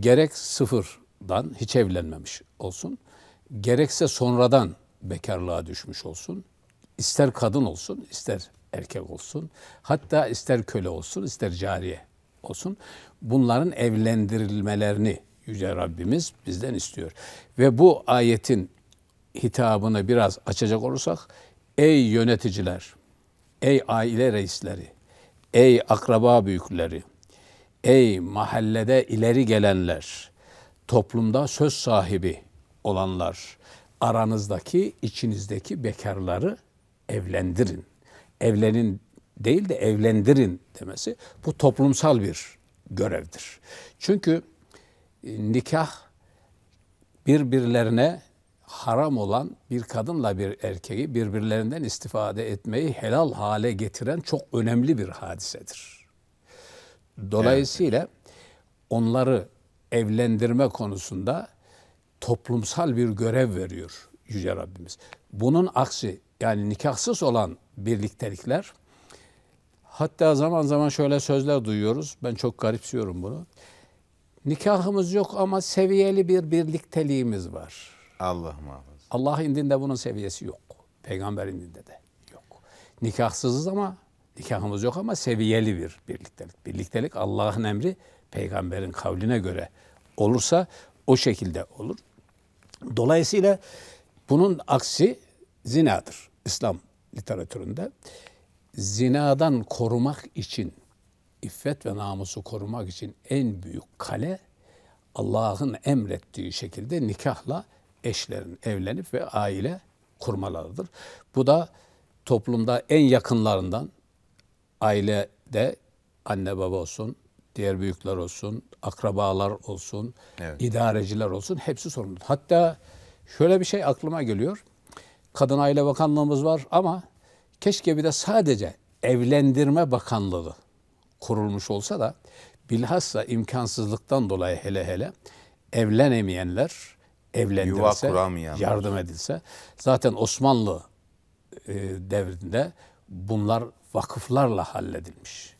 gerek sıfırdan hiç evlenmemiş olsun, gerekse sonradan bekarlığa düşmüş olsun, ister kadın olsun, ister erkek olsun, hatta ister köle olsun, ister cariye olsun, bunların evlendirilmelerini Yüce Rabbimiz bizden istiyor. Ve bu ayetin hitabını biraz açacak olursak, ey yöneticiler, ey aile reisleri, ey akraba büyükleri, ey mahallede ileri gelenler, toplumda söz sahibi olanlar, aranızdaki, içinizdeki bekarları evlendirin. Evlenin değil de evlendirin demesi bu toplumsal bir görevdir. Çünkü e, nikah birbirlerine haram olan bir kadınla bir erkeği birbirlerinden istifade etmeyi helal hale getiren çok önemli bir hadisedir. Dolayısıyla evet. onları evlendirme konusunda toplumsal bir görev veriyor Yüce Rabbimiz. Bunun aksi yani nikahsız olan birliktelikler hatta zaman zaman şöyle sözler duyuyoruz. Ben çok garipsiyorum bunu. Nikahımız yok ama seviyeli bir birlikteliğimiz var. Allah muhafaza. Allah indinde bunun seviyesi yok. Peygamber indinde de yok. Nikahsızız ama nikahımız yok ama seviyeli bir birliktelik. Birliktelik Allah'ın emri peygamberin kavline göre olursa o şekilde olur. Dolayısıyla bunun aksi zinadır İslam literatüründe. Zinadan korumak için iffet ve namusu korumak için en büyük kale Allah'ın emrettiği şekilde nikahla eşlerin evlenip ve aile kurmalarıdır. Bu da toplumda en yakınlarından ailede anne baba olsun, diğer büyükler olsun, akrabalar olsun, evet. idareciler olsun hepsi sorumludur. Hatta şöyle bir şey aklıma geliyor. Kadın Aile Bakanlığımız var ama keşke bir de sadece Evlendirme Bakanlığı kurulmuş olsa da bilhassa imkansızlıktan dolayı hele hele evlenemeyenler evlendirilse, yardım edilse. Zaten Osmanlı e, devrinde bunlar vakıflarla halledilmiş.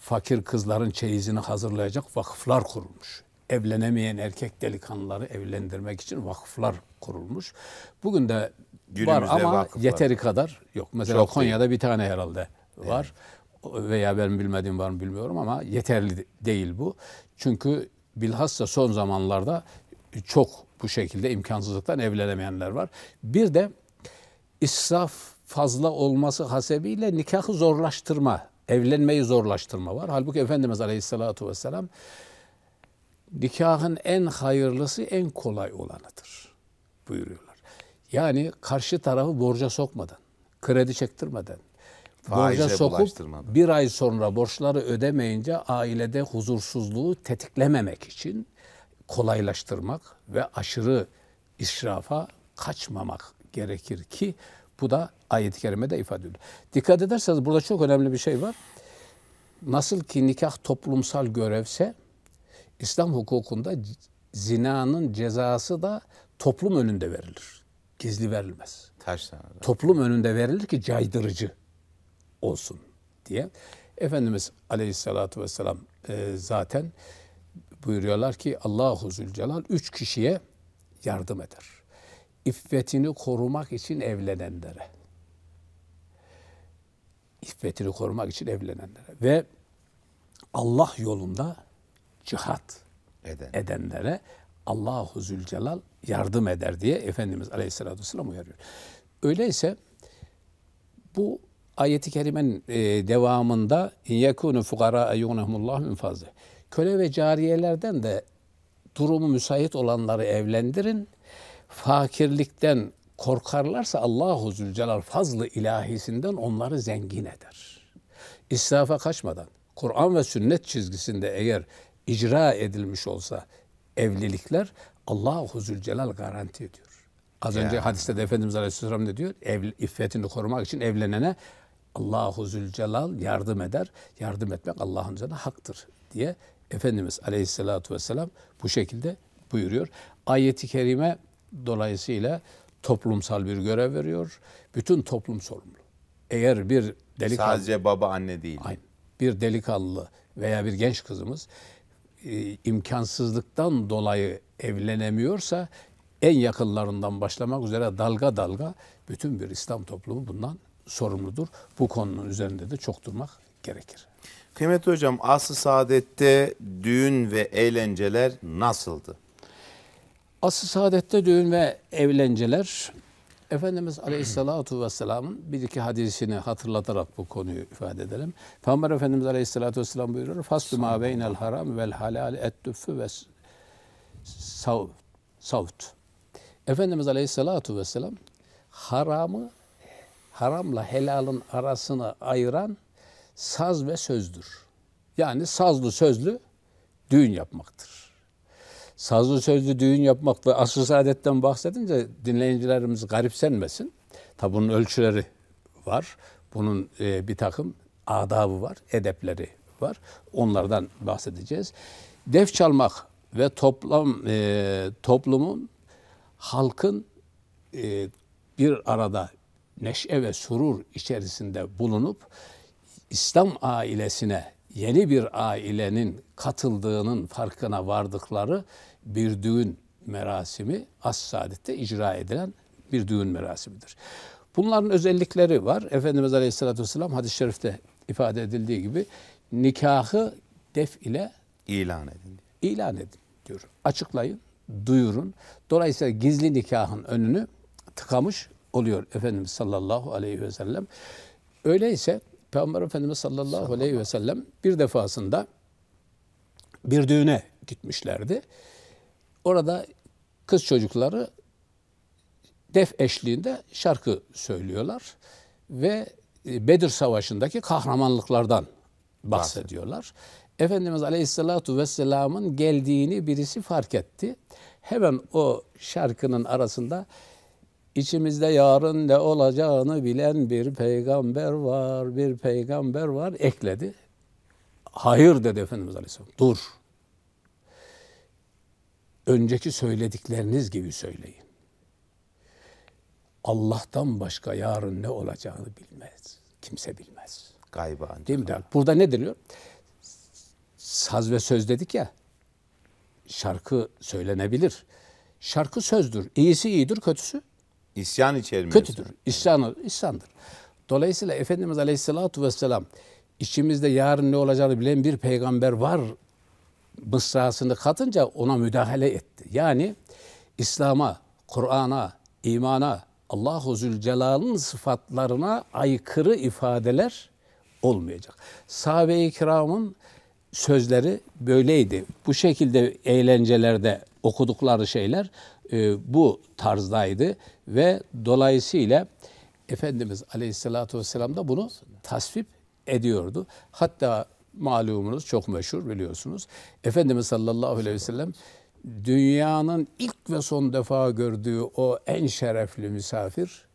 Fakir kızların çeyizini hazırlayacak vakıflar kurulmuş. Evlenemeyen erkek delikanlıları evlendirmek için vakıflar kurulmuş. Bugün de Günümüzde var ama vakıflar. yeteri kadar yok. Mesela Çok Konya'da değil. bir tane herhalde var. Evet veya ben bilmediğim var mı bilmiyorum ama yeterli değil bu. Çünkü bilhassa son zamanlarda çok bu şekilde imkansızlıktan evlenemeyenler var. Bir de israf fazla olması hasebiyle nikahı zorlaştırma, evlenmeyi zorlaştırma var. Halbuki Efendimiz Aleyhisselatü Vesselam nikahın en hayırlısı en kolay olanıdır buyuruyorlar. Yani karşı tarafı borca sokmadan, kredi çektirmeden, Faize borca sokup bir ay sonra borçları ödemeyince ailede huzursuzluğu tetiklememek için kolaylaştırmak ve aşırı israfa kaçmamak gerekir ki bu da ayet-i kerimede ifade edilir. Dikkat ederseniz burada çok önemli bir şey var. Nasıl ki nikah toplumsal görevse İslam hukukunda zinanın cezası da toplum önünde verilir. Gizli verilmez. Taş Toplum önünde verilir ki caydırıcı olsun diye. Efendimiz Aleyhisselatü Vesselam e, zaten buyuruyorlar ki Allahu Zülcelal üç kişiye yardım eder. İffetini korumak için evlenenlere. İffetini korumak için evlenenlere ve Allah yolunda cihat Eden. edenlere Allahu Zülcelal yardım eder diye Efendimiz Aleyhisselatü Vesselam uyarıyor. Öyleyse bu ayeti kerimenin e, devamında yekunu fukara yunahumullah min fazli. Köle ve cariyelerden de durumu müsait olanları evlendirin. Fakirlikten korkarlarsa Allahu Zülcelal fazlı ilahisinden onları zengin eder. İsrafa kaçmadan Kur'an ve sünnet çizgisinde eğer icra edilmiş olsa evlilikler Allahu Zülcelal garanti ediyor. Az ya. önce hadiste de Efendimiz Aleyhisselam ne diyor? Ev, iffetini korumak için evlenene Allahu Zülcelal yardım eder. Yardım etmek Allah'ın canı haktır diye Efendimiz Aleyhisselatü Vesselam bu şekilde buyuruyor. Ayeti Kerime dolayısıyla toplumsal bir görev veriyor. Bütün toplum sorumlu. Eğer bir delikanlı... Sadece baba anne değil. Aynen. Bir delikanlı veya bir genç kızımız e, imkansızlıktan dolayı evlenemiyorsa en yakınlarından başlamak üzere dalga dalga bütün bir İslam toplumu bundan sorumludur. Bu konunun üzerinde de çok durmak gerekir. Kıymetli hocam asıl saadette düğün ve eğlenceler nasıldı? Asıl saadette düğün ve evlenceler Efendimiz Aleyhisselatü Vesselam'ın bir iki hadisini hatırlatarak bu konuyu ifade edelim. Peygamber Efendimiz Aleyhisselatü Vesselam buyuruyor. Faslu ma beynel haram vel halal ettüffü ve savt. Efendimiz Aleyhisselatü Vesselam haramı haramla helalın arasını ayıran saz ve sözdür. Yani sazlı sözlü düğün yapmaktır. Sazlı sözlü düğün yapmak ve asr saadetten bahsedince dinleyicilerimiz garipsenmesin. Tabi bunun ölçüleri var. Bunun e, bir takım adabı var, edepleri var. Onlardan bahsedeceğiz. Def çalmak ve toplam e, toplumun halkın e, bir arada neşe ve surur içerisinde bulunup İslam ailesine yeni bir ailenin katıldığının farkına vardıkları bir düğün merasimi As-Saadet'te icra edilen bir düğün merasimidir. Bunların özellikleri var. Efendimiz Aleyhisselatü Vesselam hadis-i şerifte ifade edildiği gibi nikahı def ile ilan edin. İlan edin diyor. Açıklayın, duyurun. Dolayısıyla gizli nikahın önünü tıkamış oluyor Efendimiz sallallahu aleyhi ve sellem. Öyleyse Peygamber Efendimiz sallallahu, aleyhi ve sellem bir defasında bir düğüne gitmişlerdi. Orada kız çocukları def eşliğinde şarkı söylüyorlar ve e, Bedir Savaşı'ndaki kahramanlıklardan bahsediyorlar. Efendimiz Aleyhisselatu Vesselam'ın geldiğini birisi fark etti. Hemen o şarkının arasında İçimizde yarın ne olacağını bilen bir peygamber var, bir peygamber var ekledi. Hayır dedi Efendimiz Aleyhisselam. Dur. Önceki söyledikleriniz gibi söyleyin. Allah'tan başka yarın ne olacağını bilmez. Kimse bilmez. Gaybı Değil mi? Allah. Burada ne deniyor? Saz ve söz dedik ya. Şarkı söylenebilir. Şarkı sözdür. İyisi iyidir, kötüsü İsyan içermiyor. Kötüdür. İsyanı, isyandır. Dolayısıyla Efendimiz Aleyhisselatü Vesselam içimizde yarın ne olacağını bilen bir peygamber var mısrasını katınca ona müdahale etti. Yani İslam'a, Kur'an'a, imana, Allahu Zülcelal'ın sıfatlarına aykırı ifadeler olmayacak. Sahabe-i kiramın sözleri böyleydi. Bu şekilde eğlencelerde okudukları şeyler e, bu tarzdaydı ve dolayısıyla Efendimiz Aleyhisselatü Vesselam da bunu tasvip ediyordu. Hatta malumunuz çok meşhur biliyorsunuz. Efendimiz sallallahu aleyhi ve sellem dünyanın ilk ve son defa gördüğü o en şerefli misafir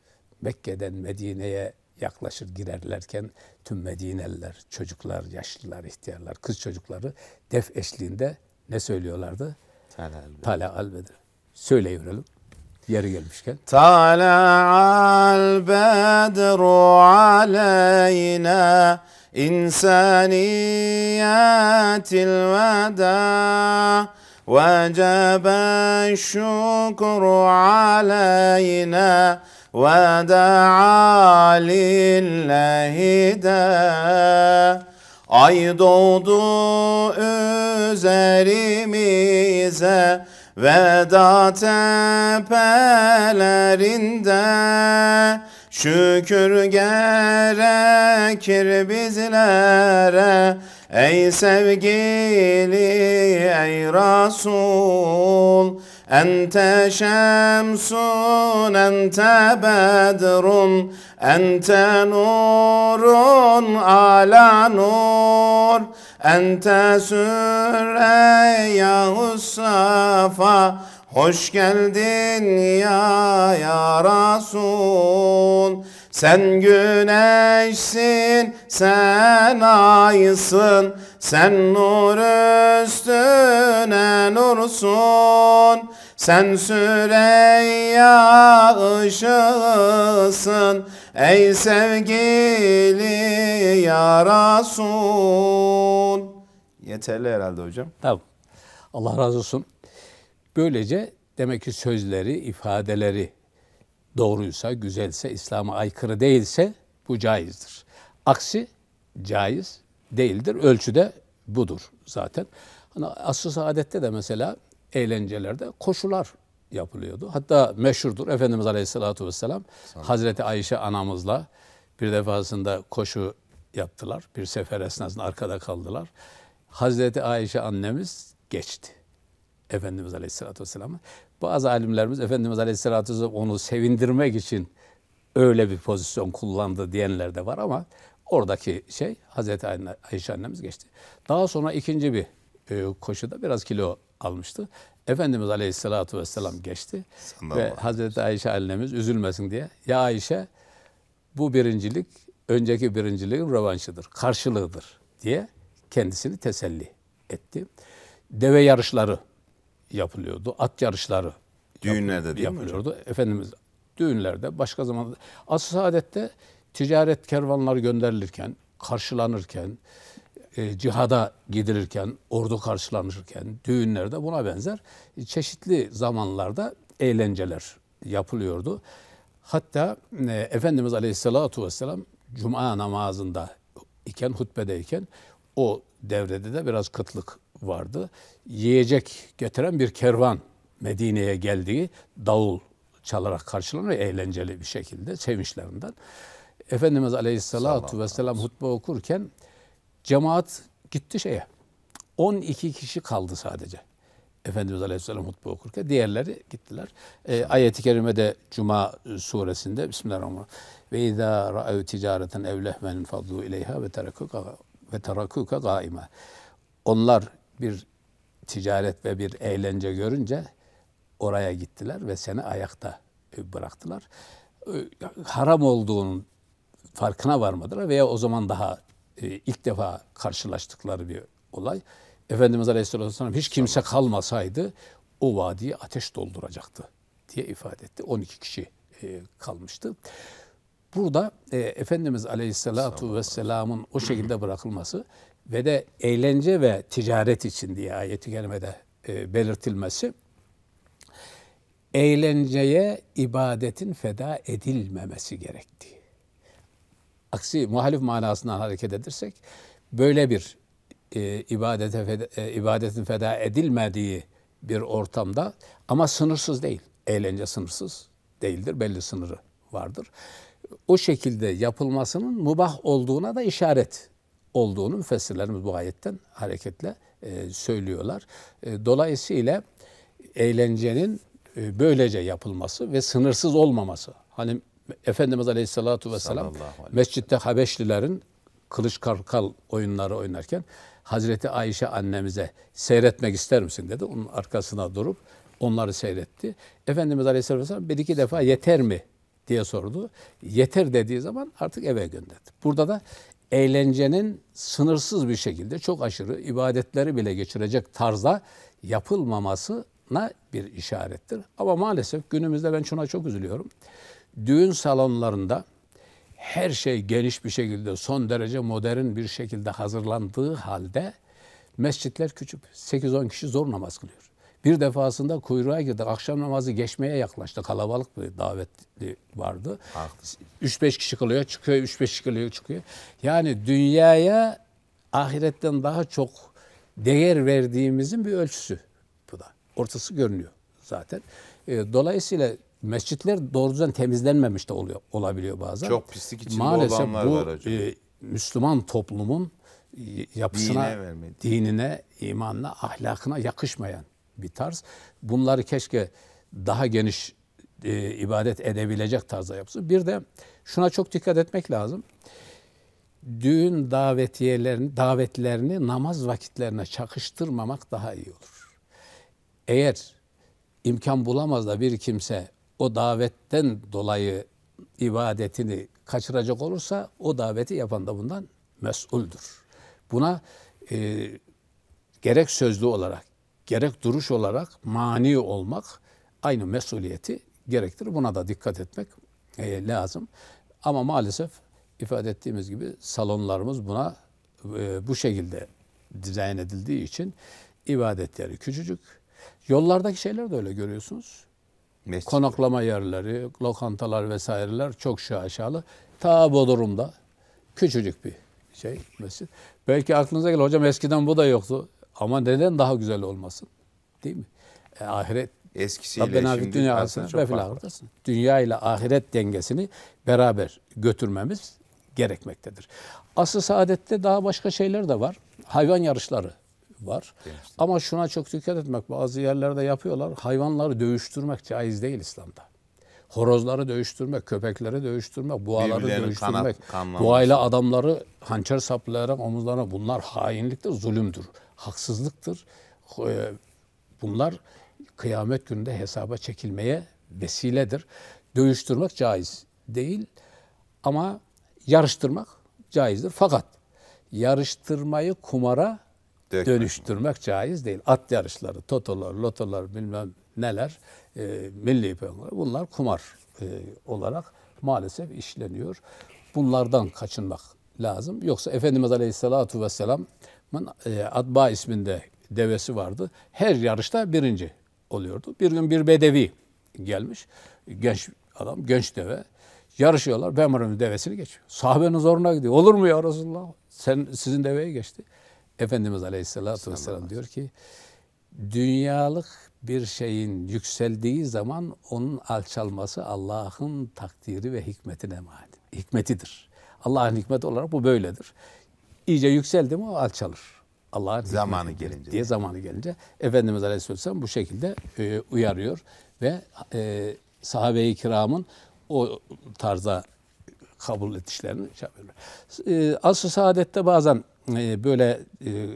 Mekke'den Medine'ye yaklaşır girerlerken tüm Medineliler, çocuklar, yaşlılar, ihtiyarlar, kız çocukları def eşliğinde ne söylüyorlardı? Tala al-Bedir söyleyiverelim. Yeri gelmişken. Tala'al bedru aleyna insaniyatil veda وجب الشكر علينا ودعا لله دا Ay doğdu üzerimize ve Veda tepelerinde Şükür gerekir bizlere Ey sevgili ey Rasul, Ente şemsun, ente bedrun, ente nurun ala nur. Ente Süreyya Safa Hoş geldin ya ya Resul Sen güneşsin, sen aysın Sen nur üstüne nursun Sen Süreyya ışığısın Ey sevgili ya Resul Yeterli herhalde hocam. Tabii. Allah razı olsun. Böylece demek ki sözleri, ifadeleri doğruysa, güzelse, İslam'a aykırı değilse bu caizdir. Aksi caiz değildir. Ölçüde budur zaten. Hani asıl saadette de mesela eğlencelerde koşular yapılıyordu. Hatta meşhurdur Efendimiz Aleyhisselatü Vesselam Hazreti Ayşe anamızla bir defasında koşu yaptılar. Bir sefer esnasında arkada kaldılar. Hazreti Ayşe annemiz geçti. Efendimiz Aleyhisselatü Vesselam'a. Bazı alimlerimiz Efendimiz Aleyhisselatü Vesselam onu sevindirmek için öyle bir pozisyon kullandı diyenler de var ama oradaki şey Hazreti Ayşe annemiz geçti. Daha sonra ikinci bir e, koşuda biraz kilo almıştı. Efendimiz Aleyhisselatü Vesselam geçti Senden ve Hazreti Ayşe annemiz üzülmesin diye ya Ayşe bu birincilik önceki birinciliğin rövanşıdır, karşılığıdır diye kendisini teselli etti. Deve yarışları yapılıyordu. At yarışları düğünlerde yap- yapılıyordu. Mi hocam? Efendimiz düğünlerde başka zaman asıl saadette ticaret kervanları gönderilirken, karşılanırken, e, cihada gidilirken, ordu karşılanırken, düğünlerde buna benzer çeşitli zamanlarda eğlenceler yapılıyordu. Hatta e, Efendimiz Aleyhisselatü Vesselam Cuma namazında iken, hutbedeyken o devrede de biraz kıtlık vardı. Yiyecek getiren bir kervan Medine'ye geldiği davul çalarak karşılanıyor eğlenceli bir şekilde sevinçlerinden. Efendimiz Aleyhisselatu Vesselam hutbe okurken cemaat gitti şeye. 12 kişi kaldı sadece. Efendimiz Aleyhisselam hutbe okurken diğerleri gittiler. Ee, ayet-i kerimede Cuma suresinde Bismillahirrahmanirrahim. Ve izâ ra'ev ticareten ev lehven fadlu ileyha ve terekuk ve terakuka gaime. Onlar bir ticaret ve bir eğlence görünce oraya gittiler ve seni ayakta bıraktılar. Ee, haram olduğunun farkına varmadılar veya o zaman daha e, ilk defa karşılaştıkları bir olay. Efendimiz Aleyhisselatü Vesselam hiç kimse kalmasaydı o vadiyi ateş dolduracaktı diye ifade etti. 12 kişi e, kalmıştı. Burada e, Efendimiz Aleyhisselatu Vesselam'ın o şekilde bırakılması ve de eğlence ve ticaret için diye ayeti kerimede e, belirtilmesi eğlenceye ibadetin feda edilmemesi gerektiği. Aksi muhalif manasından hareket edirsek böyle bir e, ibadete feda, e, ibadetin feda edilmediği bir ortamda ama sınırsız değil. Eğlence sınırsız değildir. Belli sınırı vardır o şekilde yapılmasının mubah olduğuna da işaret olduğunu müfessirlerimiz bu ayetten hareketle e, söylüyorlar. E, dolayısıyla eğlencenin e, böylece yapılması ve sınırsız olmaması. Hani Efendimiz Aleyhisselatü Vesselam mescitte Habeşlilerin kılıç karkal oyunları oynarken Hazreti Ayşe annemize seyretmek ister misin dedi. Onun arkasına durup onları seyretti. Efendimiz Aleyhisselatü Vesselam bir iki defa yeter mi diye sordu. Yeter dediği zaman artık eve gönderdi. Burada da eğlencenin sınırsız bir şekilde çok aşırı ibadetleri bile geçirecek tarzda yapılmamasına bir işarettir. Ama maalesef günümüzde ben şuna çok üzülüyorum. Düğün salonlarında her şey geniş bir şekilde son derece modern bir şekilde hazırlandığı halde mescitler küçük. 8-10 kişi zor namaz kılıyor. Bir defasında kuyruğa girdi. Akşam namazı geçmeye yaklaştı. Kalabalık bir davetli vardı. 3-5 kişi kılıyor, çıkıyor. 3-5 kişi kılıyor, çıkıyor. Yani dünyaya ahiretten daha çok değer verdiğimizin bir ölçüsü bu da. Ortası görünüyor zaten. Ee, dolayısıyla mescitler doğrudan temizlenmemiş de oluyor olabiliyor bazen. Çok pislik içinde Maalesef olanlar bu, var hocam. E, Müslüman toplumun yapısına, dinine, dinine, imanına, ahlakına yakışmayan bir tarz. Bunları keşke daha geniş e, ibadet edebilecek tarzda yapsın. Bir de şuna çok dikkat etmek lazım. Düğün davetiyelerini, davetlerini namaz vakitlerine çakıştırmamak daha iyi olur. Eğer imkan bulamaz da bir kimse o davetten dolayı ibadetini kaçıracak olursa o daveti yapan da bundan mesuldür. Buna e, gerek sözlü olarak gerek duruş olarak mani olmak aynı mesuliyeti gerektirir. Buna da dikkat etmek e, lazım. Ama maalesef ifade ettiğimiz gibi salonlarımız buna e, bu şekilde dizayn edildiği için ibadetleri küçücük. Yollardaki şeyler de öyle görüyorsunuz. Mescid. Konaklama yerleri, lokantalar vesaireler çok şaşalı. Ta Bodrum'da küçücük bir şey mescid. Belki aklınıza gelir hocam eskiden bu da yoktu. Ama neden daha güzel olmasın? Değil mi? E, ahiret eskisiyle Rabbena şimdi dünya ve filahiretin. Dünya ile ahiret dengesini beraber götürmemiz gerekmektedir. Asıl saadette daha başka şeyler de var. Hayvan yarışları var. Gerçekten. Ama şuna çok dikkat etmek. Bazı yerlerde yapıyorlar. Hayvanları dövüştürmek caiz değil İslam'da horozları dövüştürmek, köpekleri dövüştürmek, buaları Birbirlerini dövüştürmek, kanat, adamları hançer saplayarak omuzlarına bunlar hainliktir, zulümdür, haksızlıktır. Ee, bunlar kıyamet gününde hesaba çekilmeye vesiledir. Dövüştürmek caiz değil ama yarıştırmak caizdir. Fakat yarıştırmayı kumara Dökmek dönüştürmek mi? caiz değil. At yarışları, totolar, lotolar bilmem neler e, milli piyango bunlar kumar e, olarak maalesef işleniyor. Bunlardan kaçınmak lazım. Yoksa Efendimiz Aleyhisselatü Vesselam'ın e, Adba isminde devesi vardı. Her yarışta birinci oluyordu. Bir gün bir bedevi gelmiş. Genç adam, genç deve. Yarışıyorlar. Ben bunun devesini geçiyor. Sahabenin zoruna gidiyor. Olur mu ya Resulullah? Sen, sizin deveye geçti. Efendimiz Aleyhisselatü Vesselam diyor ki dünyalık bir şeyin yükseldiği zaman onun alçalması Allah'ın takdiri ve hikmetine mal. Hikmetidir. Allah'ın hikmeti olarak bu böyledir. İyice yükseldi mi o alçalır. Allah'ın zamanı gelince diye zamanı gelince Efendimiz Aleyhisselam bu şekilde e, uyarıyor ve e, sahabe-i kiramın o tarza kabul etişlerini şey yapıyorlar. E, asr Saadet'te bazen e, böyle e,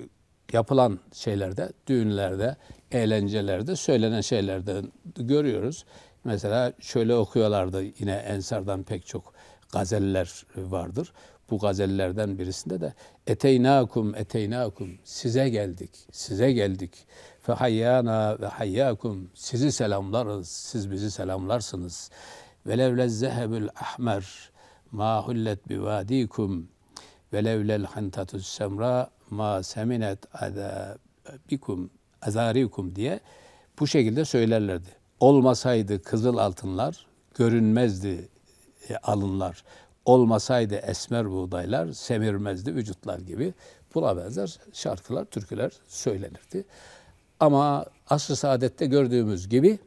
yapılan şeylerde, düğünlerde, eğlencelerde söylenen şeylerde görüyoruz. Mesela şöyle okuyorlardı yine Ensar'dan pek çok gazeller vardır. Bu gazellerden birisinde de eteynakum eteynakum size geldik size geldik fe hayyana ve hayyakum sizi selamlarız siz bizi selamlarsınız velevle zehebül ahmer ma hullet ve velevlel hantatüs semra ma seminet ada bikum azarikum diye bu şekilde söylerlerdi. Olmasaydı kızıl altınlar görünmezdi e, alınlar. Olmasaydı esmer buğdaylar semirmezdi vücutlar gibi. Buna benzer şarkılar, türküler söylenirdi. Ama asr-ı saadette gördüğümüz gibi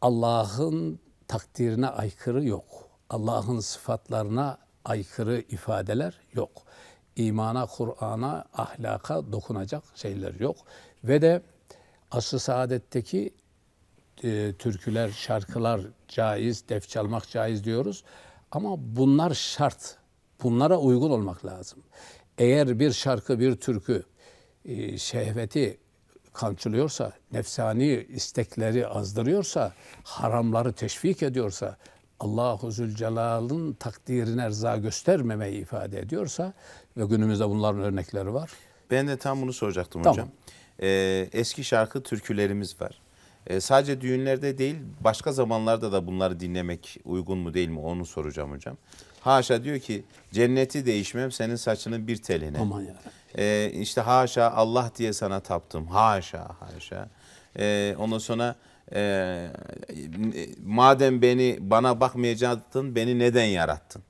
Allah'ın takdirine aykırı yok. Allah'ın sıfatlarına aykırı ifadeler yok imana, Kur'an'a, ahlaka dokunacak şeyler yok. Ve de asr saadetteki e, türküler, şarkılar caiz, def çalmak caiz diyoruz. Ama bunlar şart. Bunlara uygun olmak lazım. Eğer bir şarkı, bir türkü e, şehveti kamçılıyorsa, nefsani istekleri azdırıyorsa, haramları teşvik ediyorsa, Allahu Zülcelal'ın takdirine rıza göstermemeyi ifade ediyorsa ve günümüzde bunların örnekleri var. Ben de tam bunu soracaktım tamam. hocam. Ee, eski şarkı türkülerimiz var. Ee, sadece düğünlerde değil başka zamanlarda da bunları dinlemek uygun mu değil mi onu soracağım hocam. Haşa diyor ki cenneti değişmem senin saçının bir teline. Aman ya. Ee, işte haşa Allah diye sana taptım. Haşa haşa. Ee, ondan sonra e, madem beni bana bakmayacaktın beni neden yarattın?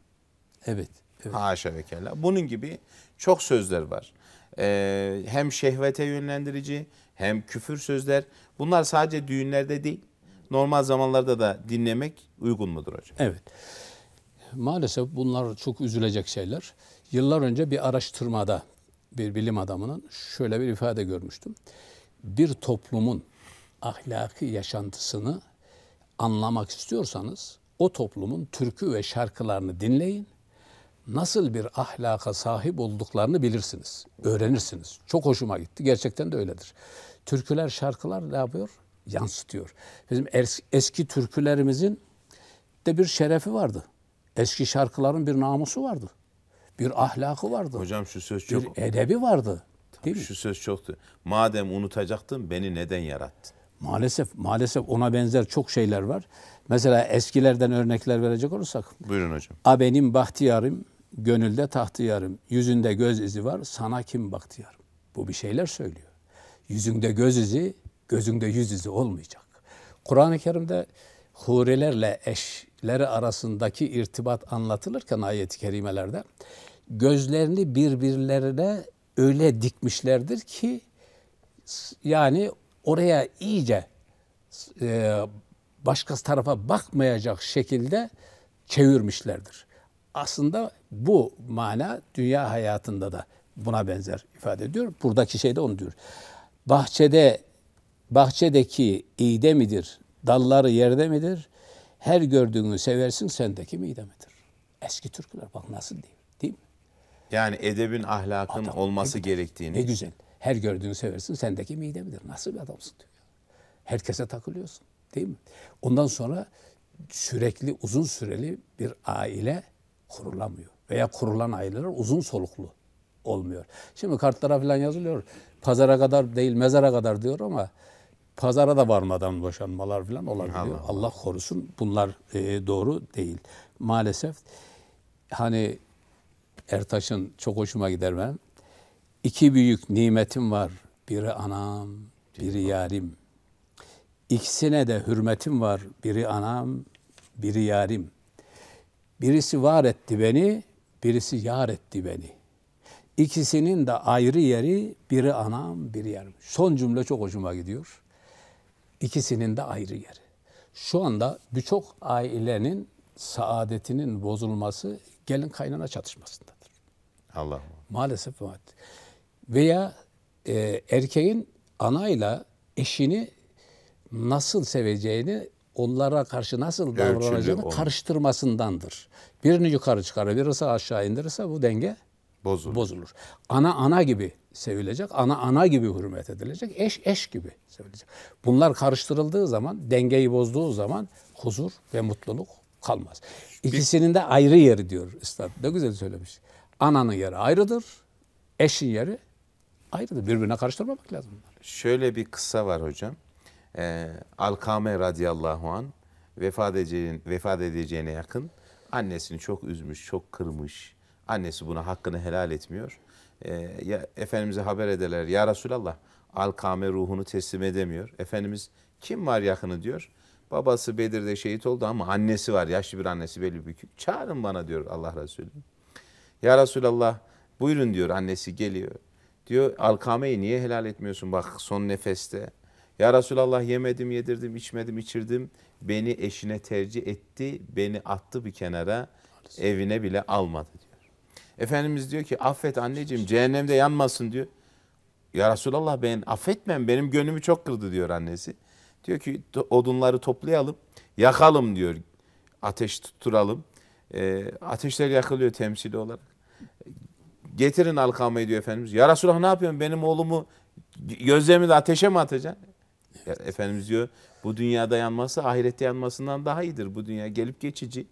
Evet. Evet. Haşa ve kella. Bunun gibi çok sözler var. Ee, hem şehvete yönlendirici hem küfür sözler. Bunlar sadece düğünlerde değil normal zamanlarda da dinlemek uygun mudur hocam? Evet. Maalesef bunlar çok üzülecek şeyler. Yıllar önce bir araştırmada bir bilim adamının şöyle bir ifade görmüştüm. Bir toplumun ahlaki yaşantısını anlamak istiyorsanız o toplumun türkü ve şarkılarını dinleyin nasıl bir ahlaka sahip olduklarını bilirsiniz, öğrenirsiniz. Çok hoşuma gitti. Gerçekten de öyledir. Türküler, şarkılar ne yapıyor? Yansıtıyor. Bizim eski türkülerimizin de bir şerefi vardı. Eski şarkıların bir namusu vardı. Bir ahlakı vardı. Hocam şu söz çok... Bir edebi vardı. Değil mi? Şu söz çoktu. Madem unutacaktın beni neden yarattın? Maalesef maalesef ona benzer çok şeyler var. Mesela eskilerden örnekler verecek olursak. Buyurun hocam. A benim bahtiyarim gönülde tahtiyarım, yüzünde göz izi var, sana kim baktiyarım. Bu bir şeyler söylüyor. Yüzünde göz izi, gözünde yüz izi olmayacak. Kur'an-ı Kerim'de hurilerle eşleri arasındaki irtibat anlatılırken ayet-i kerimelerde gözlerini birbirlerine öyle dikmişlerdir ki yani oraya iyice e, başkası tarafa bakmayacak şekilde çevirmişlerdir. Aslında bu mana dünya hayatında da buna benzer ifade ediyor. Buradaki şey de onu diyor. Bahçede bahçedeki iğde midir? Dalları yerde midir? Her gördüğünü seversin sendeki miğde midir? Eski Türkler bak nasıl değil, değil mi? Yani edebin ahlakın adam, olması gerektiğini. Ne güzel. Her gördüğünü seversin sendeki miğde midir? Nasıl bir adamsın diyor. Herkese takılıyorsun değil mi? Ondan sonra sürekli uzun süreli bir aile kurulamıyor. Veya kurulan aileler uzun soluklu olmuyor. Şimdi kartlara falan yazılıyor. Pazara kadar değil mezara kadar diyor ama pazara da varmadan boşanmalar falan olabiliyor. Allah, Allah korusun bunlar e, doğru değil. Maalesef hani Ertaş'ın çok hoşuma gider ben. İki büyük nimetim var. Biri anam, biri yarim. İkisine de hürmetim var. Biri anam, biri yarim. Birisi var etti beni, birisi yar etti beni. İkisinin de ayrı yeri biri anam, biri yarım. Son cümle çok hoşuma gidiyor. İkisinin de ayrı yeri. Şu anda birçok ailenin saadetinin bozulması gelin kaynana çatışmasındadır. Allah Maalesef maalesef. Veya e, erkeğin anayla eşini nasıl seveceğini onlara karşı nasıl davranacağını Ölçülü karıştırmasındandır. Birini yukarı çıkarabilirse aşağı indirirse bu denge bozulur. bozulur. Ana ana gibi sevilecek, ana ana gibi hürmet edilecek, eş eş gibi sevilecek. Bunlar karıştırıldığı zaman, dengeyi bozduğu zaman huzur ve mutluluk kalmaz. İkisinin de ayrı yeri diyor Üstad. Ne güzel söylemiş. Ananın yeri ayrıdır, eşin yeri ayrıdır. Birbirine karıştırmamak lazım. Şöyle bir kısa var hocam e, Alkame radıyallahu an vefat edeceğin, vefat edeceğine yakın annesini çok üzmüş, çok kırmış. Annesi buna hakkını helal etmiyor. E, ya, Efendimiz'e haber ederler. Ya Resulallah Alkame ruhunu teslim edemiyor. Efendimiz kim var yakını diyor. Babası Bedir'de şehit oldu ama annesi var. Yaşlı bir annesi belli bükük. Çağırın bana diyor Allah Resulü. Ya Resulallah buyurun diyor annesi geliyor. Diyor Alkame'yi niye helal etmiyorsun? Bak son nefeste ya Resulallah yemedim, yedirdim, içmedim, içirdim. Beni eşine tercih etti, beni attı bir kenara, evine bile almadı diyor. Efendimiz diyor ki affet anneciğim cehennemde yanmasın diyor. Ya Resulallah ben affetmem benim gönlümü çok kırdı diyor annesi. Diyor ki odunları toplayalım, yakalım diyor. Ateş tutturalım. E, ateşler yakılıyor temsili olarak. Getirin alkamayı diyor Efendimiz. Ya Resulallah ne yapıyorsun benim oğlumu gözlerimi de ateşe mi atacaksın? Efendimiz diyor bu dünyada yanması ahirette yanmasından daha iyidir. Bu dünya gelip geçici.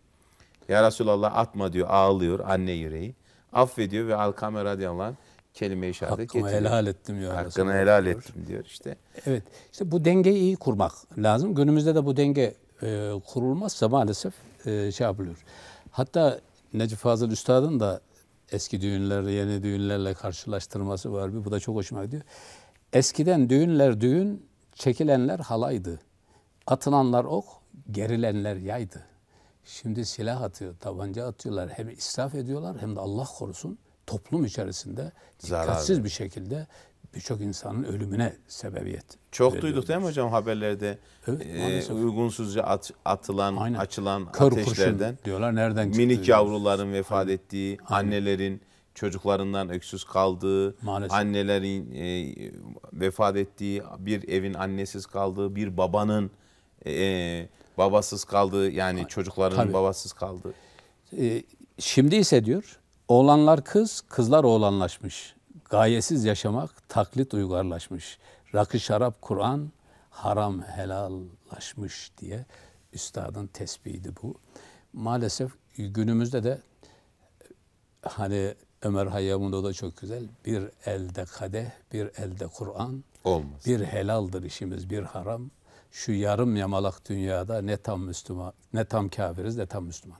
Ya Resulallah atma diyor ağlıyor anne yüreği. Affediyor ve Alkame radıyallahu anh kelime-i şehadet Hakkımı helal ettim ya Hakkını helal ettim diyor işte. Evet işte bu dengeyi iyi kurmak lazım. Günümüzde de bu denge e, kurulmazsa maalesef e, şey yapılıyor. Hatta Necip Fazıl Üstad'ın da eski düğünlerle yeni düğünlerle karşılaştırması var. Bir bu da çok hoşuma gidiyor. Eskiden düğünler düğün, Çekilenler halaydı. Atılanlar ok, gerilenler yaydı. Şimdi silah atıyor, tabanca atıyorlar. Hem israf ediyorlar hem de Allah korusun toplum içerisinde dikkatsiz Zararlı. bir şekilde birçok insanın ölümüne sebebiyet. Çok duyduk değil mi hocam haberlerde? Evet, e, uygunsuzca at, atılan, Aynen. açılan Kör ateşlerden diyorlar nereden minik yavruların vefat Aynen. ettiği, Aynen. annelerin çocuklarından öksüz kaldığı, Maalesef. annelerin e, vefat ettiği, bir evin annesiz kaldığı, bir babanın e, e babasız kaldığı yani çocukların tabii. babasız kaldığı. E, şimdi ise diyor oğlanlar kız, kızlar oğlanlaşmış. Gayesiz yaşamak taklit uygarlaşmış. Rakı şarap Kur'an haram helallaşmış diye üstadın tespiti bu. Maalesef günümüzde de hani Ömer Hayyam'ında da çok güzel. Bir elde kadeh, bir elde Kur'an. Olmaz. Bir helaldir işimiz, bir haram. Şu yarım yamalak dünyada ne tam Müslüman, ne tam kafiriz, ne tam Müslüman.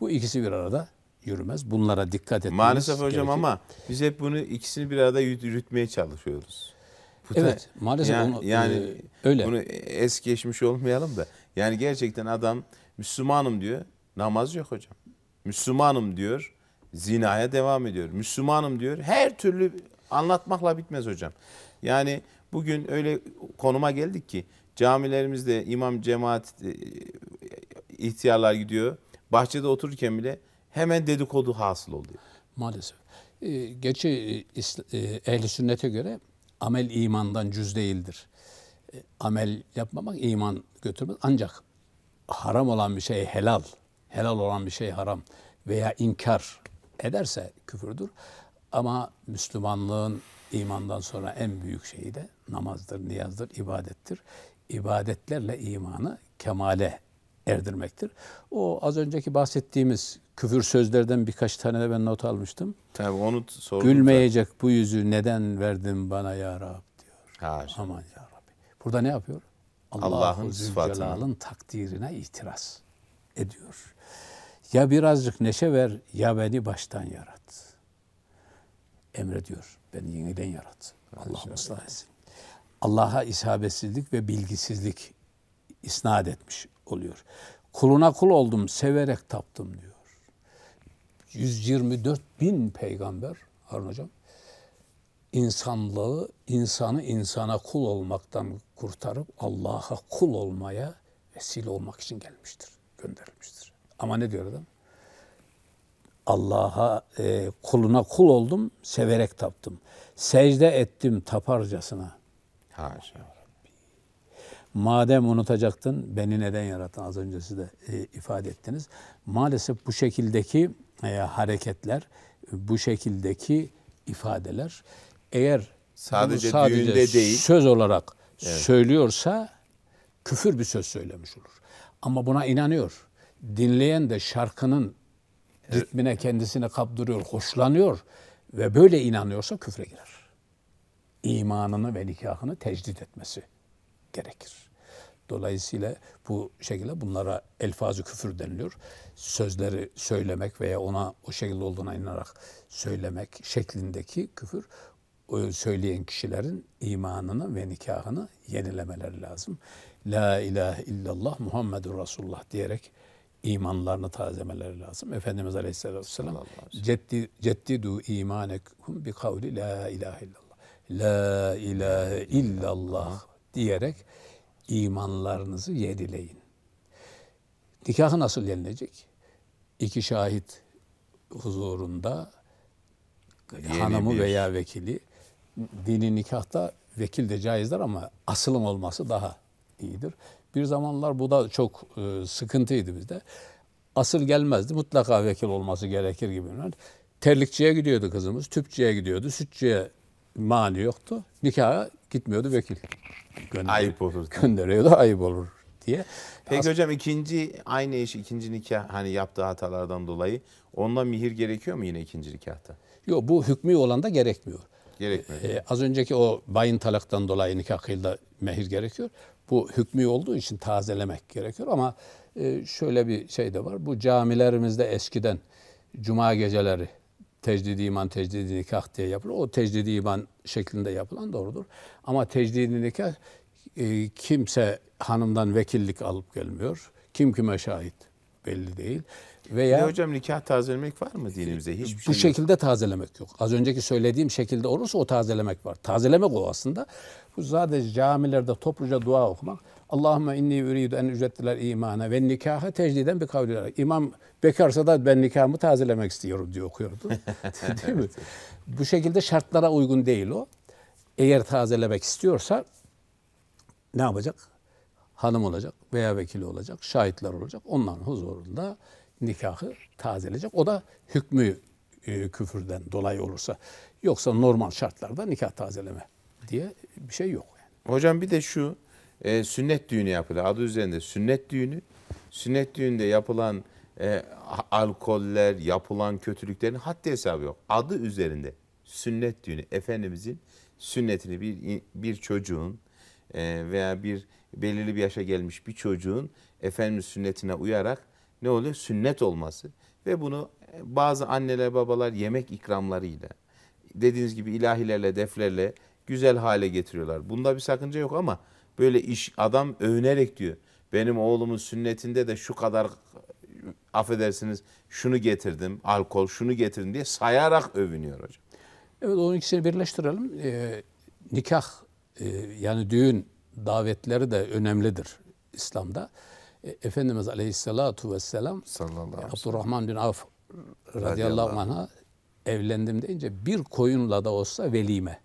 Bu ikisi bir arada yürümez. Bunlara dikkat etmemiz Maalesef hocam gerekir. ama biz hep bunu ikisini bir arada yürütmeye çalışıyoruz. Bu evet, da, maalesef yani, onu, e, yani öyle. Bunu es geçmiş olmayalım da. Yani gerçekten adam Müslümanım diyor, namaz yok hocam. Müslümanım diyor, zinaya devam ediyor. Müslümanım diyor. Her türlü anlatmakla bitmez hocam. Yani bugün öyle konuma geldik ki camilerimizde imam cemaat e, ihtiyarlar gidiyor. Bahçede otururken bile hemen dedikodu hasıl oluyor. Maalesef. E, gerçi e, e, ehli sünnete göre amel imandan cüz değildir. amel yapmamak iman götürmez. Ancak haram olan bir şey helal, helal olan bir şey haram veya inkar ederse küfürdür. Ama Müslümanlığın imandan sonra en büyük şeyi de namazdır, niyazdır, ibadettir. İbadetlerle imanı kemale erdirmektir. O az önceki bahsettiğimiz küfür sözlerden birkaç tane de ben not almıştım. Tabii onu sordum. Gülmeyecek tabii. bu yüzü neden verdin bana ya Rab diyor. Ha, Aman ya Rabbi. Burada ne yapıyor? Allah'ın Allah Zülcelal'ın takdirine itiraz ediyor. Ya birazcık neşe ver ya beni baştan yarat. Emrediyor. Beni yeniden yarat. Allah ıslah etsin. Allah'a isabetsizlik ve bilgisizlik isnat etmiş oluyor. Kuluna kul oldum, severek taptım diyor. 124 bin peygamber Harun Hocam insanlığı, insanı insana kul olmaktan kurtarıp Allah'a kul olmaya vesile olmak için gelmiştir, gönderilmiştir. Ama ne diyor adam? Allah'a e, kuluna kul oldum, severek taptım. Secde ettim taparcasına. Haşa. Madem unutacaktın, beni neden yarattın? Az önce siz de e, ifade ettiniz. Maalesef bu şekildeki e, hareketler, bu şekildeki ifadeler eğer sadece, sadece değil söz olarak evet. söylüyorsa küfür bir söz söylemiş olur. Ama buna inanıyor dinleyen de şarkının ritmine kendisini kaptırıyor, hoşlanıyor ve böyle inanıyorsa küfre girer. İmanını ve nikahını tecdit etmesi gerekir. Dolayısıyla bu şekilde bunlara elfazı küfür deniliyor. Sözleri söylemek veya ona o şekilde olduğuna inanarak söylemek şeklindeki küfür söyleyen kişilerin imanını ve nikahını yenilemeleri lazım. La ilahe illallah Muhammedur Resulullah diyerek imanlarını tazemeleri lazım. Efendimiz Aleyhisselatü Vesselam ceddi, ceddidu imanekum bi kavli la ilahe illallah. La ilahe illallah diyerek imanlarınızı yenileyin. Nikahı nasıl yenilecek? İki şahit huzurunda Yeni hanımı bir... veya vekili dini nikahta vekil de caizdir ama asılın olması daha iyidir. Bir zamanlar bu da çok e, sıkıntıydı bizde. Asıl gelmezdi. Mutlaka vekil olması gerekir gibi. Terlikçiye gidiyordu kızımız, tüpçiye gidiyordu, sütçüye mani yoktu. Nikaha gitmiyordu vekil. Gönderi, ayıp olur. Gönderiyordu ayıp olur diye. Peki As- hocam ikinci aynı iş ikinci nikah hani yaptığı hatalardan dolayı ondan mihir gerekiyor mu yine ikinci nikahta? Yok bu hükmü olan da gerekmiyor. Gerekmiyor. Ee, az önceki o bayın talaktan dolayı nikah kıyılda mehir gerekiyor bu hükmü olduğu için tazelemek gerekiyor ama e, şöyle bir şey de var. Bu camilerimizde eskiden cuma geceleri tecdidi iman, tecdidi nikah diye yapılır. O tecdidi iman şeklinde yapılan doğrudur. Ama tecdidi nikah e, kimse hanımdan vekillik alıp gelmiyor. Kim kime şahit? belli değil. Veya ya hocam nikah tazelemek var mı dinimizde? Hiçbir bu şey bu şekilde yok. tazelemek yok. Az önceki söylediğim şekilde olursa o tazelemek var. Tazelemek o aslında. Bu sadece camilerde topluca dua okumak. Allahümme inni yuridu en ücrettiler imana ve nikahı tecdiden bir kavliler. İmam bekarsa da ben nikahımı tazelemek istiyorum diye okuyordu. değil mi? Bu şekilde şartlara uygun değil o. Eğer tazelemek istiyorsa ne yapacak? hanım olacak veya vekili olacak, şahitler olacak. Onların huzurunda nikahı tazeleyecek. O da hükmü e, küfürden dolayı olursa. Yoksa normal şartlarda nikah tazeleme diye bir şey yok. Yani. Hocam bir de şu e, sünnet düğünü yapılır. Adı üzerinde sünnet düğünü. Sünnet düğünde yapılan e, alkoller, yapılan kötülüklerin haddi hesabı yok. Adı üzerinde sünnet düğünü. Efendimizin sünnetini bir bir çocuğun e, veya bir belirli bir yaşa gelmiş bir çocuğun Efendimiz sünnetine uyarak ne oluyor? Sünnet olması ve bunu e, bazı anneler babalar yemek ikramlarıyla dediğiniz gibi ilahilerle deflerle güzel hale getiriyorlar. Bunda bir sakınca yok ama böyle iş adam övünerek diyor. Benim oğlumun sünnetinde de şu kadar affedersiniz şunu getirdim, alkol şunu getirdim diye sayarak övünüyor hocam. Evet onun ikisini birleştirelim. Ee, nikah e, yani düğün davetleri de önemlidir İslam'da. E, Efendimiz Aleyhisselatu Vesselam Sallallahu aleyhi ve Abdurrahman bin Avf radıyallahu anh'a evlendim deyince bir koyunla da olsa velime,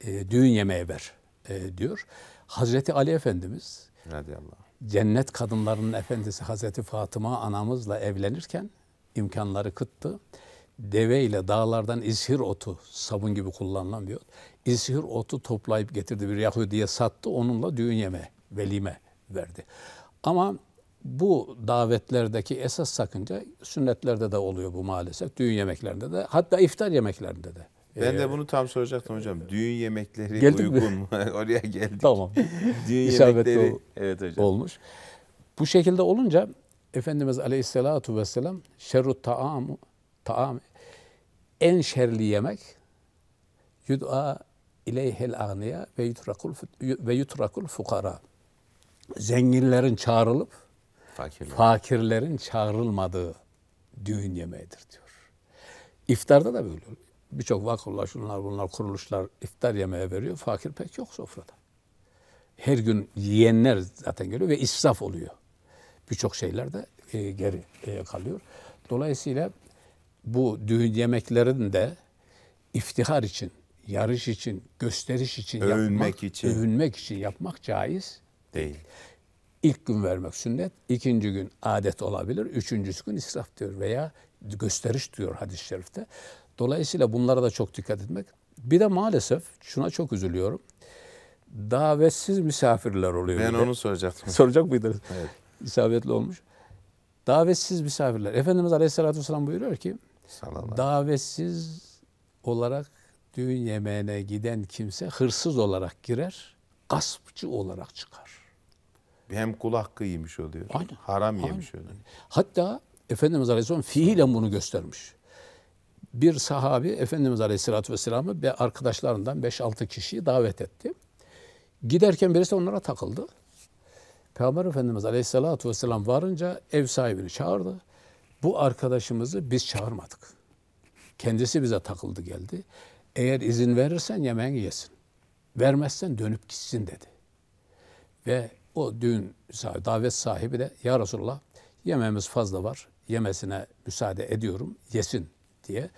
e, düğün yemeği ver e, diyor. Hazreti Ali Efendimiz radıyallahu cennet kadınlarının efendisi Hazreti Fatıma anamızla evlenirken imkanları kıttı deve ile dağlardan izhir otu, sabun gibi kullanılan bir ot. İzhir otu toplayıp getirdi bir Yahudi'ye sattı. Onunla düğün yeme, velime verdi. Ama bu davetlerdeki esas sakınca sünnetlerde de oluyor bu maalesef. Düğün yemeklerinde de hatta iftar yemeklerinde de. Ben de ee, bunu tam soracaktım hocam. Düğün yemekleri geldik uygun mu? Oraya geldik. Tamam. Düğün yemekleri evet hocam. olmuş. Bu şekilde olunca Efendimiz Aleyhisselatu Vesselam şerru ta'amu ta'am en şerli yemek yud'a ileyhel agniya ve yutrakul ve yutrakul fukara. Zenginlerin çağrılıp Fakirler. fakirlerin çağrılmadığı düğün yemeğidir diyor. İftarda da böyle oluyor. Birçok vakıflar, şunlar bunlar, kuruluşlar iftar yemeğe veriyor. Fakir pek yok sofrada. Her gün yiyenler zaten geliyor ve israf oluyor. Birçok şeyler de e, geri e, kalıyor. Dolayısıyla bu düğün yemeklerini de iftihar için, yarış için, gösteriş için övünmek yapmak, için. övünmek için yapmak caiz değil. İlk gün vermek sünnet, ikinci gün adet olabilir, üçüncüsü gün israf diyor veya gösteriş diyor hadis-i şerifte. Dolayısıyla bunlara da çok dikkat etmek. Bir de maalesef şuna çok üzülüyorum. Davetsiz misafirler oluyor. Ben onu soracaktım. Soracak mıydınız? Evet. İsabetli olmuş. Davetsiz misafirler. Efendimiz Aleyhisselatü Vesselam buyuruyor ki Sallallahu. Davetsiz olarak düğün yemeğine giden kimse hırsız olarak girer, gaspçı olarak çıkar. Hem kul hakkı yemiş oluyor. Aynen. Haram Aynen. yemiş oluyor. Hatta Efendimiz Aleyhisselam fiilen bunu göstermiş. Bir sahabi Efendimiz Aleyhisselatü Vesselam'ı ve arkadaşlarından 5-6 kişiyi davet etti. Giderken birisi onlara takıldı. Peygamber Efendimiz Aleyhisselatü Vesselam varınca ev sahibini çağırdı. Bu arkadaşımızı biz çağırmadık. Kendisi bize takıldı geldi. Eğer izin verirsen yemeğini yesin. Vermezsen dönüp gitsin dedi. Ve o düğün davet sahibi de ya Resulallah yememiz fazla var. Yemesine müsaade ediyorum. Yesin diye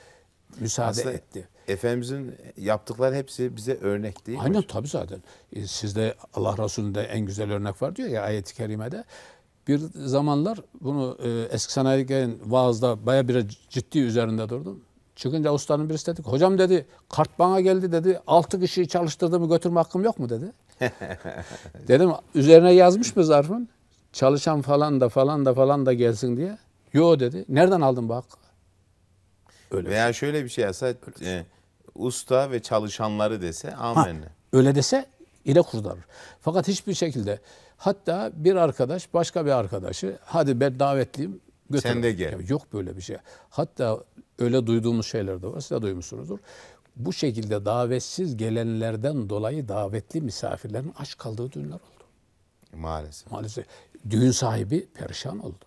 müsaade Aslında etti. Efendimizin yaptıkları hepsi bize örnek değil Aynen, mi? Aynen tabii zaten. Ee, sizde Allah Resulü'nde en güzel örnek var diyor ya ayet-i kerimede. Bir zamanlar bunu e, eski sanayideyken vaazda baya bir ciddi üzerinde durdum. Çıkınca ustanın birisi dedi hocam dedi kart bana geldi dedi altı kişiyi çalıştırdığımı götürme hakkım yok mu dedi. Dedim üzerine yazmış mı zarfın? Çalışan falan da falan da falan da gelsin diye. Yo dedi. Nereden aldın bu hakkı? Öyle Veya şey. şöyle bir şey yazsa şey. e, usta ve çalışanları dese amenna. Öyle dese ile kurtarır. Fakat hiçbir şekilde Hatta bir arkadaş başka bir arkadaşı hadi ben davetliyim götürün. Sen de gel. Yani yok böyle bir şey. Hatta öyle duyduğumuz şeyler de var. Siz de duymuşsunuzdur. Bu şekilde davetsiz gelenlerden dolayı davetli misafirlerin aç kaldığı düğünler oldu. Maalesef. Maalesef. Düğün sahibi perişan oldu.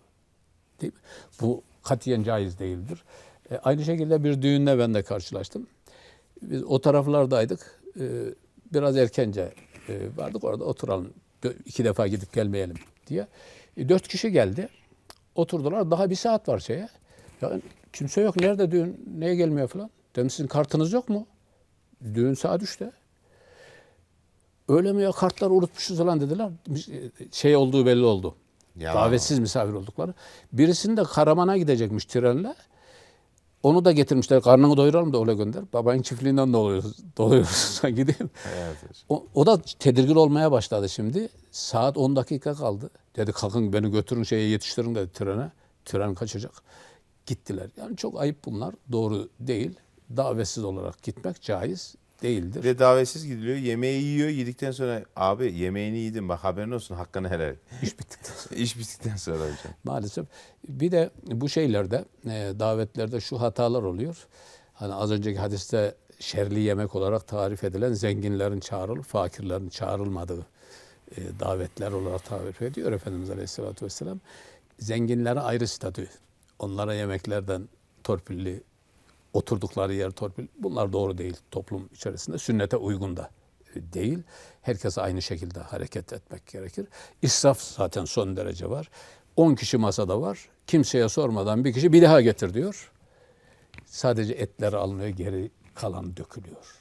Değil mi? Bu katiyen caiz değildir. E, aynı şekilde bir düğünle ben de karşılaştım. Biz o taraflardaydık. E, biraz erkence e, vardık orada oturalım iki defa gidip gelmeyelim diye. E, dört kişi geldi. Oturdular. Daha bir saat var şeye. Ya, kimse yok. Nerede düğün? Neye gelmiyor falan. Dedim sizin kartınız yok mu? Düğün saat üçte. Öyle mi ya kartlar unutmuşuz falan dediler. E, şey olduğu belli oldu. Ya. Davetsiz misafir oldukları. Birisini de Karaman'a gidecekmiş trenle. Onu da getirmişler. Karnını doyuralım da öyle gönder. Babanın çiftliğinden doluyoruz. Doluyoruz gideyim. O, o da tedirgin olmaya başladı şimdi. Saat 10 dakika kaldı. Dedi kalkın beni götürün şeye yetiştirin dedi trene. Tren kaçacak. Gittiler. Yani çok ayıp bunlar. Doğru değil. Davetsiz olarak gitmek caiz değildir. Ve davetsiz gidiliyor. Yemeği yiyor. Yedikten sonra abi yemeğini yedin bak haberin olsun hakkını helal et. İş bittikten sonra. İş bittikten sonra hocam. Maalesef. Bir de bu şeylerde e, davetlerde şu hatalar oluyor. Hani az önceki hadiste şerli yemek olarak tarif edilen zenginlerin çağrılıp fakirlerin çağrılmadığı e, davetler olarak tarif ediyor Efendimiz Aleyhisselatü Vesselam. Zenginlere ayrı statü. Onlara yemeklerden torpilli oturdukları yer torpil. Bunlar doğru değil toplum içerisinde. Sünnete uygun da e, değil. Herkese aynı şekilde hareket etmek gerekir. İsraf zaten son derece var. 10 kişi masada var. Kimseye sormadan bir kişi bir daha getir diyor. Sadece etler alınıyor, geri kalan dökülüyor.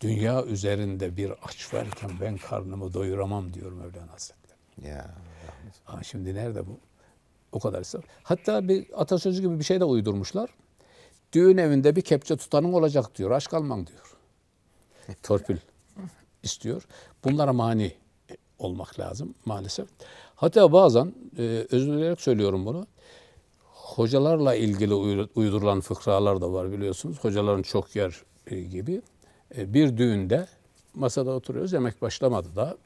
Dünya üzerinde bir aç verken ben karnımı doyuramam diyor Mevlana Hazretleri. Ya. Ama şimdi nerede bu? O kadar israf. Hatta bir atasözü gibi bir şey de uydurmuşlar. Düğün evinde bir kepçe tutanın olacak diyor. Aşk alman diyor. Torpil istiyor. Bunlara mani olmak lazım maalesef. Hatta bazen e, özür dilerim söylüyorum bunu. Hocalarla ilgili uydurulan fıkralar da var biliyorsunuz. Hocaların çok yer e, gibi. E, bir düğünde masada oturuyoruz. Yemek başlamadı da.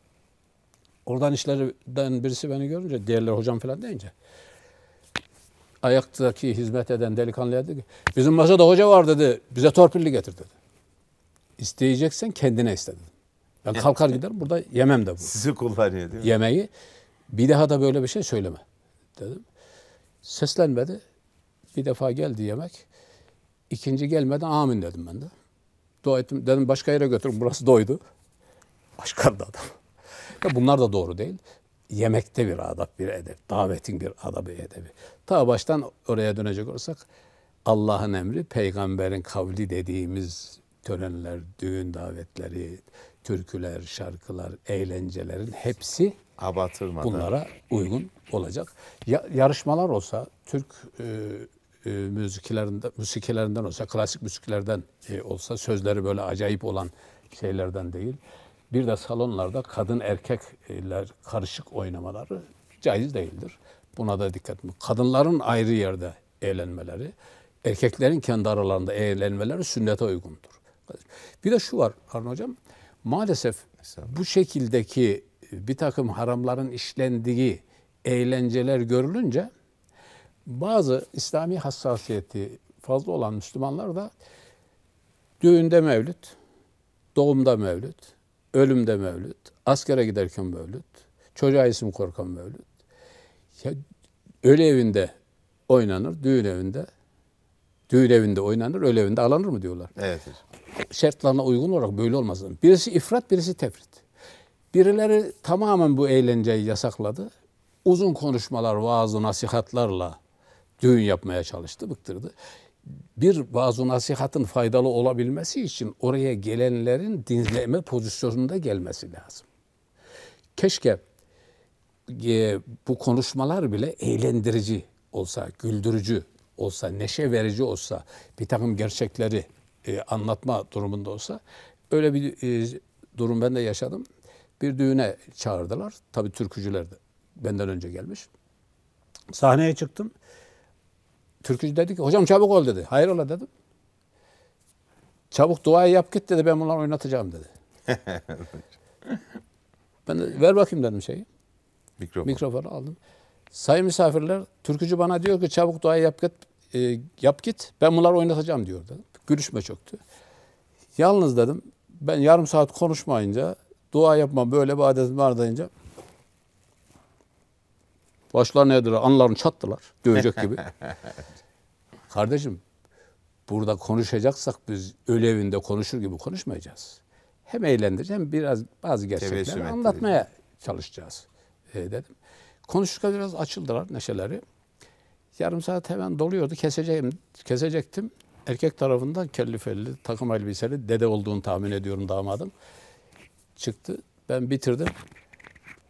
Oradan işlerden birisi beni görünce diğerleri hocam falan deyince ayaktaki hizmet eden delikanlıya dedi ki bizim masada hoca var dedi bize torpilli getir dedi. İsteyeceksen kendine iste dedi. Ben yani, kalkar giderim burada yemem de bu. Sizi kullanıyor değil mi? Yemeği bir daha da böyle bir şey söyleme dedim. Seslenmedi. Bir defa geldi yemek. İkinci gelmeden amin dedim ben de. Dua ettim. Dedim başka yere götürün Burası doydu. Başka da adam. Ya bunlar da doğru değil yemekte bir adab, bir edep. Davetin bir adabı, edebi. Ta baştan oraya dönecek olursak Allah'ın emri, peygamberin kavli dediğimiz törenler, düğün davetleri, türküler, şarkılar, eğlencelerin hepsi abatırmadan bunlara uygun olacak. Ya, yarışmalar olsa Türk e, e, müziklerinden, müziklerinden olsa, klasik müziklerden e, olsa sözleri böyle acayip olan şeylerden değil. Bir de salonlarda kadın erkekler karışık oynamaları caiz değildir. Buna da dikkat. Kadınların ayrı yerde eğlenmeleri, erkeklerin kendi aralarında eğlenmeleri sünnete uygundur. Bir de şu var Harun Hocam, maalesef bu şekildeki e, bir takım haramların işlendiği eğlenceler görülünce bazı İslami hassasiyeti fazla olan Müslümanlar da düğünde mevlüt, doğumda mevlüt, ölümde mevlüt, askere giderken mevlüt, çocuğa isim korkan mevlüt. Ya, ölü evinde oynanır, düğün evinde düğün evinde oynanır, öyle evinde alanır mı diyorlar. Evet. Şartlarına uygun olarak böyle olmaz. Birisi ifrat, birisi tefrit. Birileri tamamen bu eğlenceyi yasakladı. Uzun konuşmalar, vaaz nasihatlarla düğün yapmaya çalıştı, bıktırdı bir bazı nasihatın faydalı olabilmesi için oraya gelenlerin dinleme pozisyonunda gelmesi lazım. Keşke e, bu konuşmalar bile eğlendirici olsa, güldürücü olsa, neşe verici olsa, bir takım gerçekleri e, anlatma durumunda olsa. Öyle bir e, durum ben de yaşadım. Bir düğüne çağırdılar. Tabii türkücüler de benden önce gelmiş. Sahneye çıktım. Türkücü dedi ki hocam çabuk ol dedi. Hayır ola dedim. Çabuk duayı yap git dedi ben bunları oynatacağım dedi. ben de, ver bakayım dedim şeyi. Mikrofon. Mikrofonu aldım. Sayın misafirler türkücü bana diyor ki çabuk duayı yap git, e, yap git ben bunları oynatacağım diyor dedim. Gülüşme çöktü. Yalnız dedim ben yarım saat konuşmayınca dua yapma böyle bir adetim var deyince Başlar yediler, Anların çattılar. Dövecek gibi. Kardeşim burada konuşacaksak biz öyle evinde konuşur gibi konuşmayacağız. Hem eğlendireceğim hem biraz bazı gerçekleri anlatmaya ettireceğim. çalışacağız e, dedim. Konuşurken biraz açıldılar neşeleri. Yarım saat hemen doluyordu. Keseceğim, kesecektim. Erkek tarafında kelli felli, takım elbiseli dede olduğunu tahmin ediyorum damadım. Çıktı. Ben bitirdim.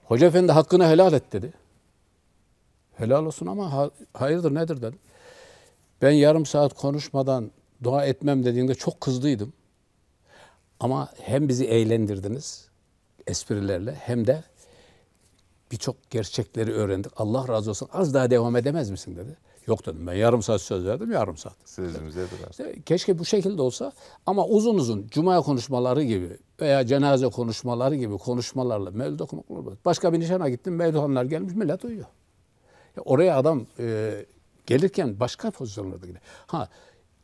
Hoca efendi hakkını helal et dedi helal olsun ama hayırdır nedir dedim. Ben yarım saat konuşmadan dua etmem dediğinde çok kızdıydım. Ama hem bizi eğlendirdiniz esprilerle hem de birçok gerçekleri öğrendik. Allah razı olsun az daha devam edemez misin dedi. Yok dedim ben yarım saat söz verdim yarım saat. Sözümüze durar. İşte, keşke bu şekilde olsa ama uzun uzun cuma konuşmaları gibi veya cenaze konuşmaları gibi konuşmalarla mevlid okumak olmaz. Başka bir nişana gittim mevlid gelmiş millet uyuyor. Oraya adam e, gelirken başka pozisyonlarda gider. Ha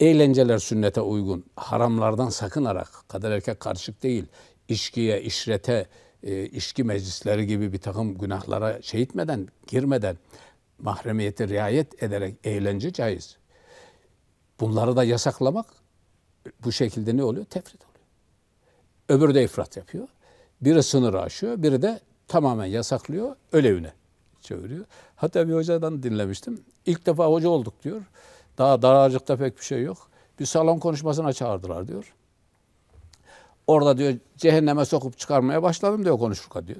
eğlenceler sünnete uygun. Haramlardan sakınarak kadar erkek karışık değil. işkiye işrete, e, içki meclisleri gibi bir takım günahlara şey etmeden, girmeden mahremiyeti riayet ederek eğlence caiz. Bunları da yasaklamak bu şekilde ne oluyor? Tefrit oluyor. Öbürü de ifrat yapıyor. Biri sınırı aşıyor, biri de tamamen yasaklıyor, öyle çeviriyor. Hatta bir hocadan dinlemiştim. İlk defa hoca olduk diyor. Daha daracıkta pek bir şey yok. Bir salon konuşmasına çağırdılar diyor. Orada diyor cehenneme sokup çıkarmaya başladım diyor konuşurken diyor.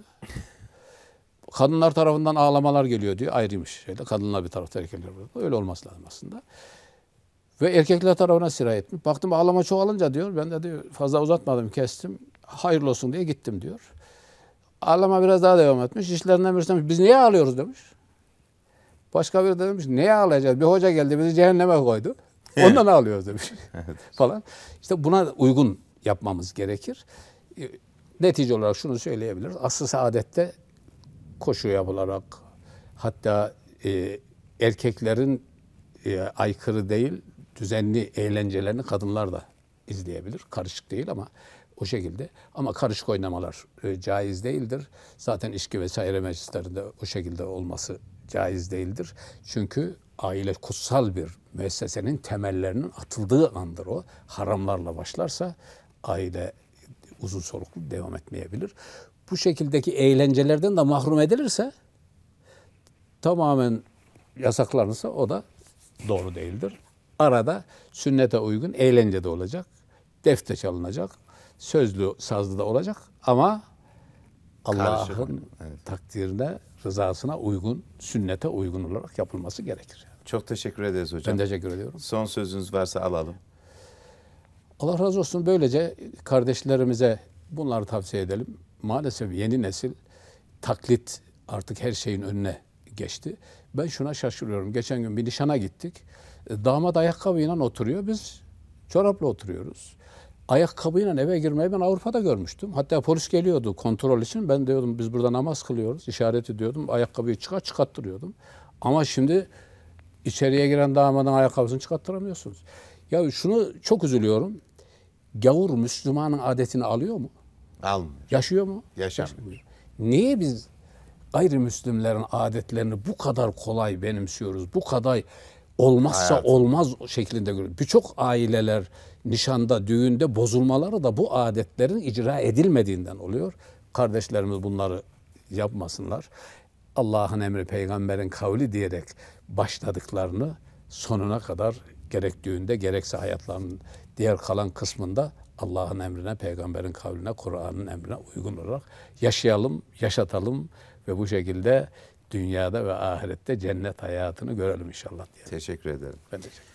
Kadınlar tarafından ağlamalar geliyor diyor. Ayrıymış şeyde. Kadınlar bir tarafta erkekler burada. Öyle olması lazım aslında. Ve erkekler tarafına sirayet etmiş. Baktım ağlama çoğalınca diyor. Ben de diyor fazla uzatmadım kestim. Hayırlı olsun diye gittim diyor. Ağlama biraz daha devam etmiş. İşlerinden birisi demiş biz niye ağlıyoruz demiş. Başka biri de demiş neye ağlayacağız? Bir hoca geldi bizi cehenneme koydu. Ondan ağlıyoruz demiş evet. falan. İşte buna uygun yapmamız gerekir. Ee, netice olarak şunu söyleyebiliriz. Asıl saadette koşu yapılarak hatta e, erkeklerin e, aykırı değil düzenli eğlencelerini kadınlar da izleyebilir. Karışık değil ama o şekilde. Ama karışık oynamalar e, caiz değildir. Zaten içki vesaire meclislerinde o şekilde olması caiz değildir. Çünkü aile kutsal bir müessesenin temellerinin atıldığı andır o. Haramlarla başlarsa aile uzun soluklu devam etmeyebilir. Bu şekildeki eğlencelerden de mahrum edilirse tamamen yasaklanırsa o da doğru değildir. Arada sünnete uygun eğlence de olacak. Defte çalınacak. Sözlü sazlı da olacak ama Allah'ın evet. takdirine rızasına uygun, sünnete uygun olarak yapılması gerekir. Çok teşekkür ederiz hocam. Ben teşekkür ediyorum. Son sözünüz varsa alalım. Allah razı olsun böylece kardeşlerimize bunları tavsiye edelim. Maalesef yeni nesil taklit artık her şeyin önüne geçti. Ben şuna şaşırıyorum. Geçen gün bir nişana gittik. E, damat ayakkabıyla oturuyor. Biz çorapla oturuyoruz ayakkabıyla eve girmeyi ben Avrupa'da görmüştüm. Hatta polis geliyordu kontrol için. Ben diyordum biz burada namaz kılıyoruz. İşaret ediyordum. Ayakkabıyı çıkar çıkarttırıyordum. Ama şimdi içeriye giren damadan ayakkabısını çıkarttıramıyorsunuz. Ya şunu çok üzülüyorum. Gavur Müslümanın adetini alıyor mu? Almıyor. Yaşıyor mu? Yaşamıyor. Niye biz gayrimüslimlerin adetlerini bu kadar kolay benimsiyoruz? Bu kadar olmazsa Hayat. olmaz şeklinde görüyoruz. Birçok aileler nişanda, düğünde bozulmaları da bu adetlerin icra edilmediğinden oluyor. Kardeşlerimiz bunları yapmasınlar. Allah'ın emri peygamberin kavli diyerek başladıklarını sonuna kadar gerek düğünde gerekse hayatlarının diğer kalan kısmında Allah'ın emrine, peygamberin kavline, Kur'an'ın emrine uygun olarak yaşayalım, yaşatalım ve bu şekilde dünyada ve ahirette cennet hayatını görelim inşallah. Diyelim. Teşekkür ederim. Ben teşekkür ederim.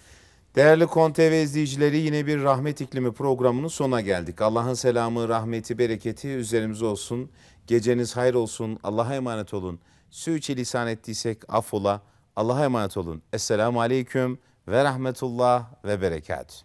Değerli KonTV izleyicileri yine bir Rahmet iklimi programının sona geldik. Allah'ın selamı, rahmeti, bereketi üzerimize olsun. Geceniz hayır olsun. Allah'a emanet olun. Suçi lisan ettiysek affola. Allah'a emanet olun. Esselamu Aleyküm ve Rahmetullah ve Berekatuhu.